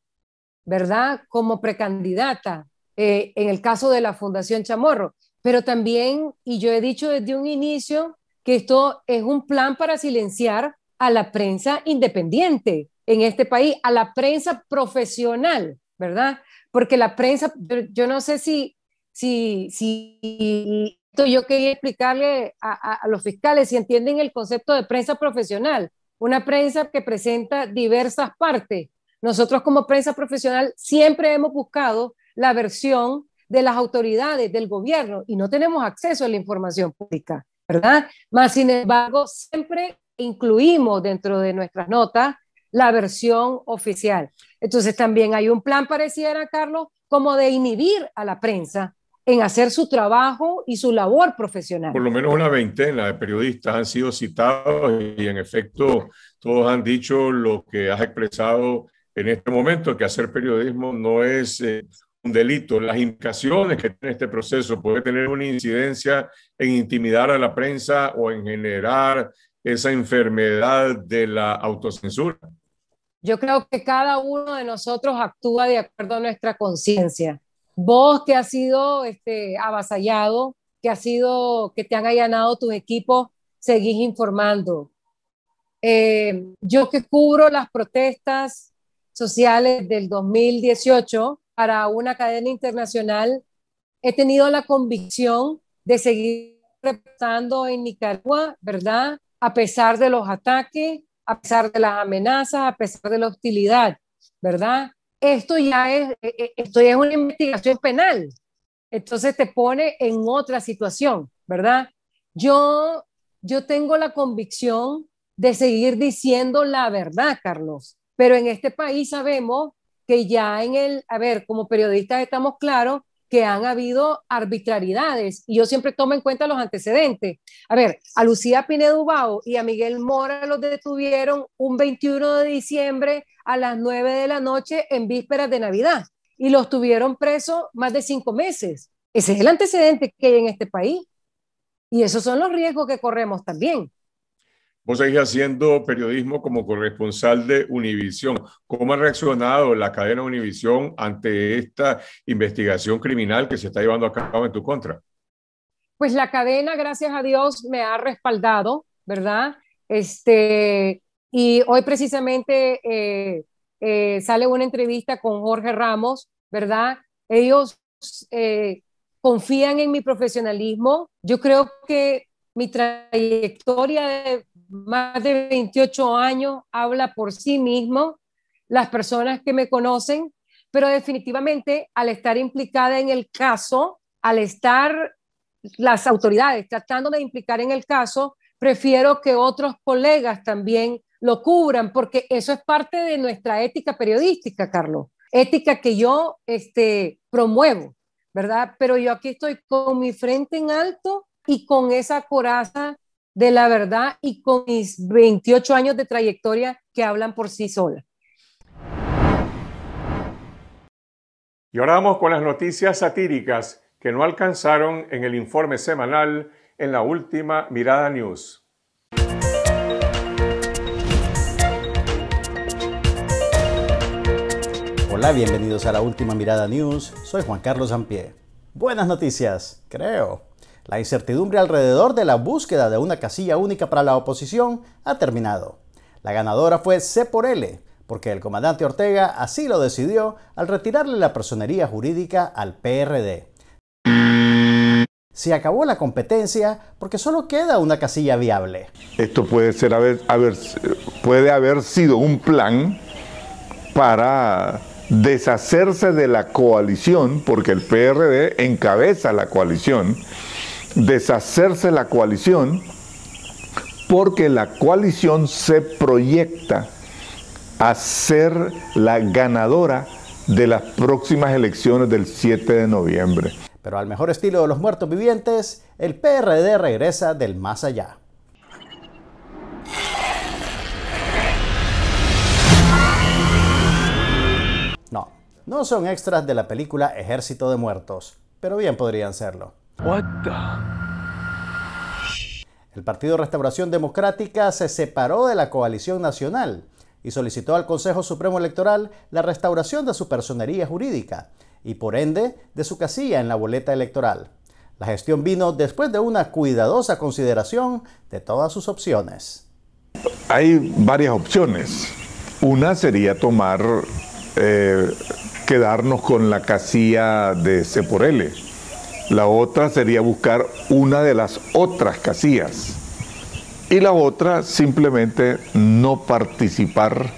[SPEAKER 3] ¿verdad? Como precandidata eh, en el caso de la Fundación Chamorro. Pero también, y yo he dicho desde un inicio, que esto es un plan para silenciar a la prensa independiente, en este país, a la prensa profesional, ¿verdad? Porque la prensa, yo no sé si, si, si esto yo quería explicarle a, a los fiscales si entienden el concepto de prensa profesional, una prensa que presenta diversas partes. Nosotros como prensa profesional siempre hemos buscado la versión de las autoridades, del gobierno, y no tenemos acceso a la información pública, ¿verdad? Más sin embargo, siempre incluimos dentro de nuestras notas la versión oficial. Entonces también hay un plan, pareciera, Carlos, como de inhibir a la prensa en hacer su trabajo y su labor profesional. Por lo
[SPEAKER 1] menos una veintena de periodistas han sido citados y en efecto todos han dicho lo que has expresado en este momento, que hacer periodismo no es eh, un delito. Las implicaciones que tiene este proceso puede tener una incidencia en intimidar a la prensa o en generar esa enfermedad de la autocensura.
[SPEAKER 3] Yo creo que cada uno de nosotros actúa de acuerdo a nuestra conciencia. Vos que has sido este, avasallado, que, ha sido, que te han allanado tus equipos, seguís informando. Eh, yo que cubro las protestas sociales del 2018 para una cadena internacional, he tenido la convicción de seguir reportando en Nicaragua, ¿verdad? A pesar de los ataques, a pesar de las amenazas, a pesar de la hostilidad, ¿verdad? Esto ya es, e, e, esto es una investigación penal, entonces te pone en otra situación, ¿verdad? Yo, yo tengo la convicción de seguir diciendo la verdad, Carlos, pero en este país sabemos que ya en el, a ver, como periodistas estamos claros que han habido arbitrariedades y yo siempre tomo en cuenta los antecedentes. A ver, a Lucía Pinedo Ubao y a Miguel Mora los detuvieron un 21 de diciembre a las 9 de la noche en vísperas de Navidad y los tuvieron presos más de cinco meses. Ese es el antecedente que hay en este país y esos son los riesgos que corremos también.
[SPEAKER 1] Vos seguís haciendo periodismo como corresponsal de Univisión. ¿Cómo ha reaccionado la cadena Univisión ante esta investigación criminal que se está llevando a cabo en tu contra?
[SPEAKER 3] Pues la cadena, gracias a Dios, me ha respaldado, ¿verdad? Este, y hoy precisamente eh, eh, sale una entrevista con Jorge Ramos, ¿verdad? Ellos eh, confían en mi profesionalismo. Yo creo que mi trayectoria de más de 28 años, habla por sí mismo, las personas que me conocen, pero definitivamente al estar implicada en el caso, al estar las autoridades tratando de implicar en el caso, prefiero que otros colegas también lo cubran, porque eso es parte de nuestra ética periodística, Carlos, ética que yo este, promuevo, ¿verdad? Pero yo aquí estoy con mi frente en alto y con esa coraza de la verdad y con mis 28 años de trayectoria que hablan por sí sola.
[SPEAKER 1] Y ahora vamos con las noticias satíricas que no alcanzaron en el informe semanal en la última Mirada News.
[SPEAKER 6] Hola, bienvenidos a la última Mirada News. Soy Juan Carlos Zampié. Buenas noticias, creo. La incertidumbre alrededor de la búsqueda de una casilla única para la oposición ha terminado. La ganadora fue C por L, porque el comandante Ortega así lo decidió al retirarle la personería jurídica al PRD. Se acabó la competencia porque solo queda una casilla viable.
[SPEAKER 8] Esto puede, ser, haber, puede haber sido un plan para deshacerse de la coalición, porque el PRD encabeza la coalición, deshacerse la coalición porque la coalición se proyecta a ser la ganadora de las próximas elecciones del 7 de noviembre. Pero al
[SPEAKER 6] mejor estilo de los muertos vivientes, el PRD regresa del más allá. No, no son extras de la película Ejército de Muertos, pero bien podrían serlo. What El Partido Restauración Democrática se separó de la coalición nacional y solicitó al Consejo Supremo Electoral la restauración de su personería jurídica y por ende de su casilla en la boleta electoral. La gestión vino después de una cuidadosa consideración de todas sus opciones.
[SPEAKER 8] Hay varias opciones. Una sería tomar, eh, quedarnos con la casilla de C la otra sería buscar una de las otras casillas. Y la otra simplemente no participar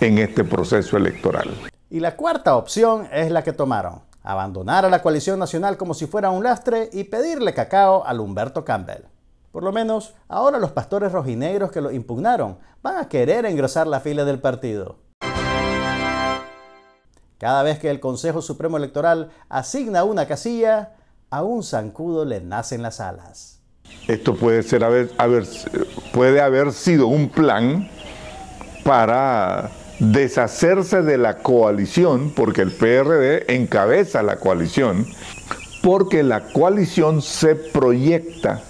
[SPEAKER 8] en este proceso electoral.
[SPEAKER 6] Y la cuarta opción es la que tomaron. Abandonar a la coalición nacional como si fuera un lastre y pedirle cacao a Humberto Campbell. Por lo menos, ahora los pastores rojinegros que lo impugnaron van a querer engrosar la fila del partido. Cada vez que el Consejo Supremo Electoral asigna una casilla, a un zancudo le nacen las alas.
[SPEAKER 8] Esto puede, ser, haber, puede haber sido un plan para deshacerse de la coalición, porque el PRD encabeza la coalición, porque la coalición se proyecta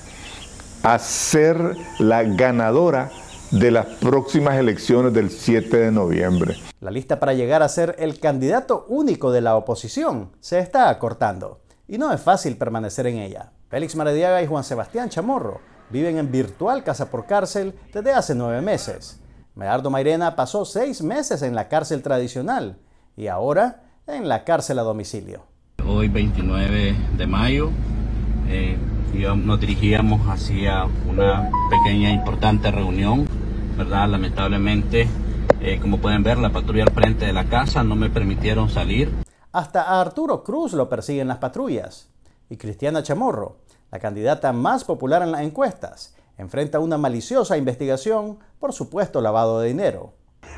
[SPEAKER 8] a ser la ganadora de las próximas elecciones del 7 de noviembre.
[SPEAKER 6] La lista para llegar a ser el candidato único de la oposición se está acortando y no es fácil permanecer en ella. Félix Marediaga y Juan Sebastián Chamorro viven en virtual casa por cárcel desde hace nueve meses. Medardo Mairena pasó seis meses en la cárcel tradicional y ahora en la cárcel a domicilio.
[SPEAKER 2] Hoy 29 de mayo eh, nos dirigíamos hacia una pequeña importante reunión, ¿verdad? Lamentablemente, eh, como pueden ver, la patrulla al frente de la casa no me permitieron salir.
[SPEAKER 6] Hasta a Arturo Cruz lo persiguen las patrullas. Y Cristiana Chamorro, la candidata más popular en las encuestas, enfrenta una maliciosa investigación por supuesto lavado de dinero.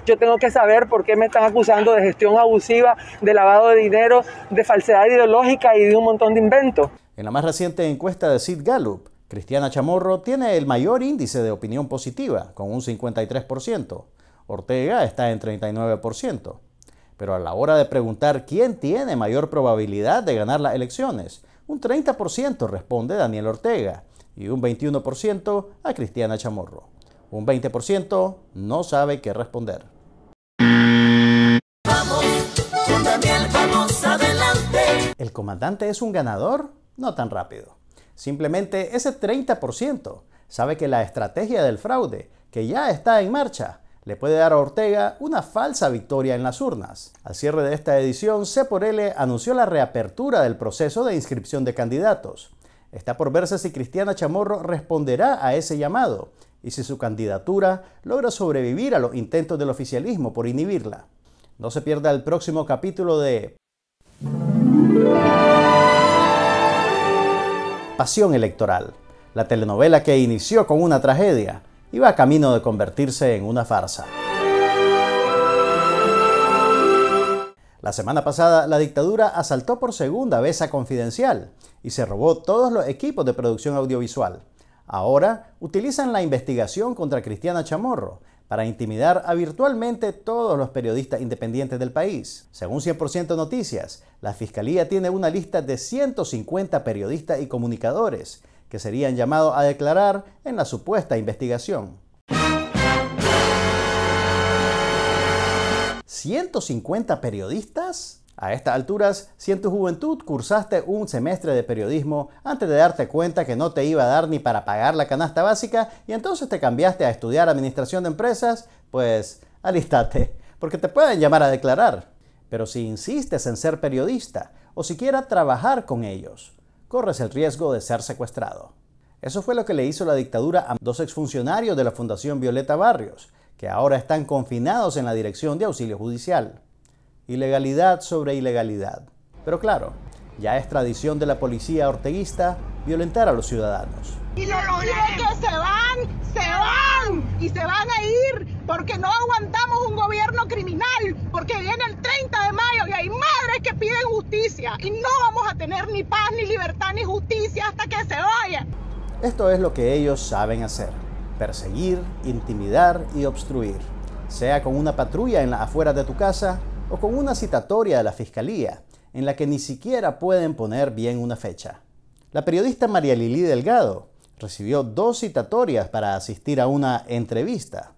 [SPEAKER 7] Yo tengo que saber por qué me están acusando de gestión abusiva, de lavado de dinero, de falsedad ideológica y de un montón de inventos.
[SPEAKER 6] En la más reciente encuesta de Sid Gallup, Cristiana Chamorro tiene el mayor índice de opinión positiva, con un 53%. Ortega está en 39%. Pero a la hora de preguntar quién tiene mayor probabilidad de ganar las elecciones, un 30% responde Daniel Ortega y un 21% a Cristiana Chamorro. Un 20% no sabe qué responder. adelante. ¿El comandante es un ganador? No tan rápido. Simplemente ese 30% sabe que la estrategia del fraude, que ya está en marcha, le puede dar a Ortega una falsa victoria en las urnas. Al cierre de esta edición, C por anunció la reapertura del proceso de inscripción de candidatos. Está por verse si Cristiana Chamorro responderá a ese llamado y si su candidatura logra sobrevivir a los intentos del oficialismo por inhibirla. No se pierda el próximo capítulo de Pasión Electoral, la telenovela que inició con una tragedia iba camino de convertirse en una farsa. La semana pasada, la dictadura asaltó por segunda vez a Confidencial y se robó todos los equipos de producción audiovisual. Ahora utilizan la investigación contra Cristiana Chamorro para intimidar a virtualmente todos los periodistas independientes del país. Según 100% Noticias, la Fiscalía tiene una lista de 150 periodistas y comunicadores que serían llamados a declarar en la supuesta investigación. 150 periodistas? A estas alturas, si en tu juventud cursaste un semestre de periodismo antes de darte cuenta que no te iba a dar ni para pagar la canasta básica y entonces te cambiaste a estudiar administración de empresas, pues alistate, porque te pueden llamar a declarar. Pero si insistes en ser periodista o siquiera trabajar con ellos, corres el riesgo de ser secuestrado. Eso fue lo que le hizo la dictadura a dos exfuncionarios de la Fundación Violeta Barrios, que ahora están confinados en la Dirección de Auxilio Judicial. Ilegalidad sobre ilegalidad. Pero claro, ya es tradición de la policía orteguista violentar a los ciudadanos. Y lo logré. que se van,
[SPEAKER 4] se van y se van a ir porque no aguantamos un gobierno criminal, porque viene el 30 de mayo y hay madres que piden justicia y no vamos a tener ni paz, ni libertad, ni justicia hasta que se vayan.
[SPEAKER 6] Esto es lo que ellos saben hacer, perseguir, intimidar y obstruir, sea con una patrulla en las afueras de tu casa o con una citatoria de la fiscalía, en la que ni siquiera pueden poner bien una fecha. La periodista María Lili Delgado recibió dos citatorias para asistir a una entrevista.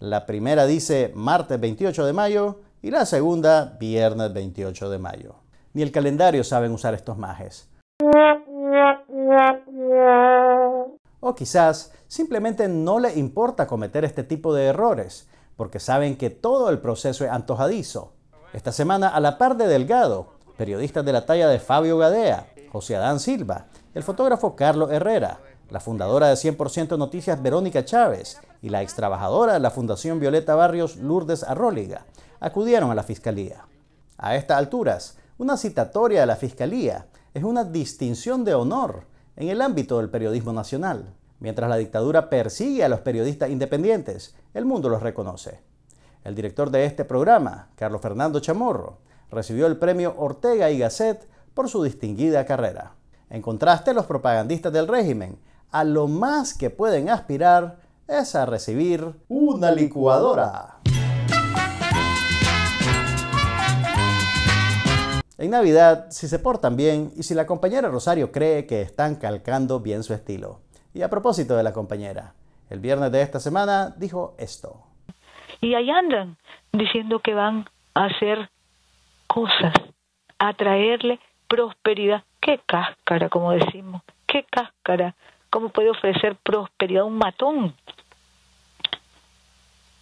[SPEAKER 6] La primera dice martes 28 de mayo y la segunda viernes 28 de mayo. Ni el calendario saben usar estos majes. O quizás simplemente no le importa cometer este tipo de errores, porque saben que todo el proceso es antojadizo. Esta semana, a la par de Delgado, periodistas de la talla de Fabio Gadea, José Adán Silva, el fotógrafo Carlos Herrera, la fundadora de 100% Noticias Verónica Chávez y la extrabajadora de la Fundación Violeta Barrios Lourdes Arróliga acudieron a la Fiscalía. A estas alturas, una citatoria de la Fiscalía es una distinción de honor en el ámbito del periodismo nacional. Mientras la dictadura persigue a los periodistas independientes, el mundo los reconoce. El director de este programa, Carlos Fernando Chamorro, recibió el premio Ortega y Gasset por su distinguida carrera. En contraste, los propagandistas del régimen a lo más que pueden aspirar es a recibir una licuadora. En Navidad, si se portan bien y si la compañera Rosario cree que están calcando bien su estilo. Y a propósito de la compañera, el viernes de esta semana dijo esto.
[SPEAKER 3] Y ahí andan diciendo que van a hacer cosas, a traerle prosperidad. Qué cáscara, como decimos, qué cáscara ¿Cómo puede ofrecer prosperidad a un matón?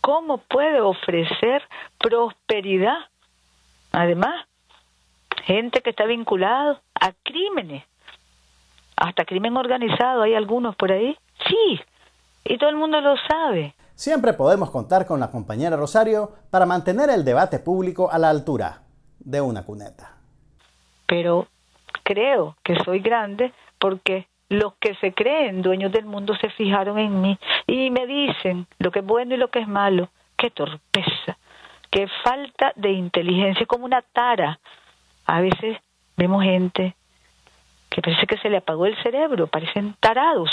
[SPEAKER 3] ¿Cómo puede ofrecer prosperidad? Además, gente que está vinculada a crímenes, hasta crimen organizado, hay algunos por ahí.
[SPEAKER 6] Sí, y todo el mundo lo sabe. Siempre podemos contar con la compañera Rosario para mantener el debate público a la altura de una cuneta. Pero
[SPEAKER 3] creo que soy grande porque los que se creen dueños del mundo se fijaron en mí y me dicen lo que es bueno y lo que es malo. Qué torpeza, qué falta de inteligencia, como una tara. A veces vemos gente que parece que se le apagó el cerebro, parecen tarados.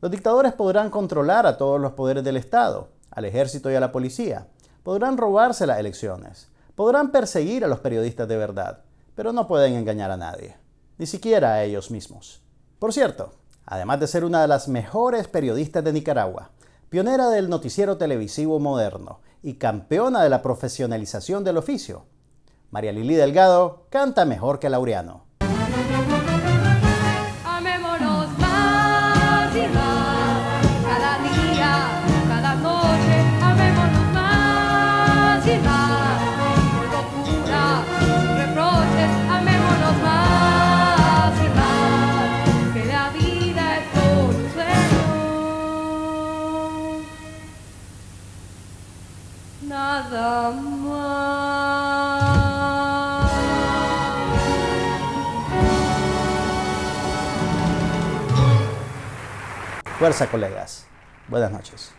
[SPEAKER 3] Los
[SPEAKER 6] dictadores podrán controlar a todos los poderes del Estado, al ejército y a la policía. Podrán robarse las elecciones. Podrán perseguir a los periodistas de verdad, pero no pueden engañar a nadie, ni siquiera a ellos mismos. Por cierto, además de ser una de las mejores periodistas de Nicaragua, pionera del noticiero televisivo moderno y campeona de la profesionalización del oficio, María Lili Delgado canta mejor que Laureano. Fuerza, colegas. Buenas noches.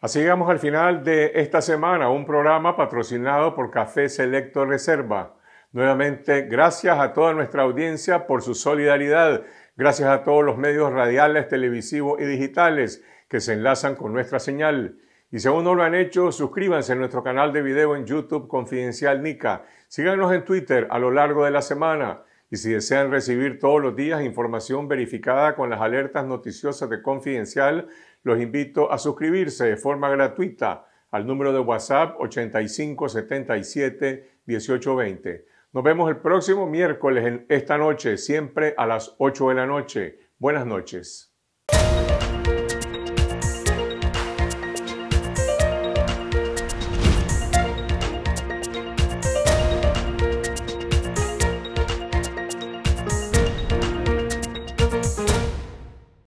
[SPEAKER 1] Así llegamos al final de esta semana, un programa patrocinado por Café Selecto Reserva. Nuevamente, gracias a toda nuestra audiencia por su solidaridad. Gracias a todos los medios radiales, televisivos y digitales que se enlazan con nuestra señal. Y si aún no lo han hecho, suscríbanse a nuestro canal de video en YouTube Confidencial Nica. Síganos en Twitter a lo largo de la semana. Y si desean recibir todos los días información verificada con las alertas noticiosas de Confidencial, los invito a suscribirse de forma gratuita al número de WhatsApp 8577 1820. Nos vemos el próximo miércoles en esta noche, siempre a las 8 de la noche. Buenas noches.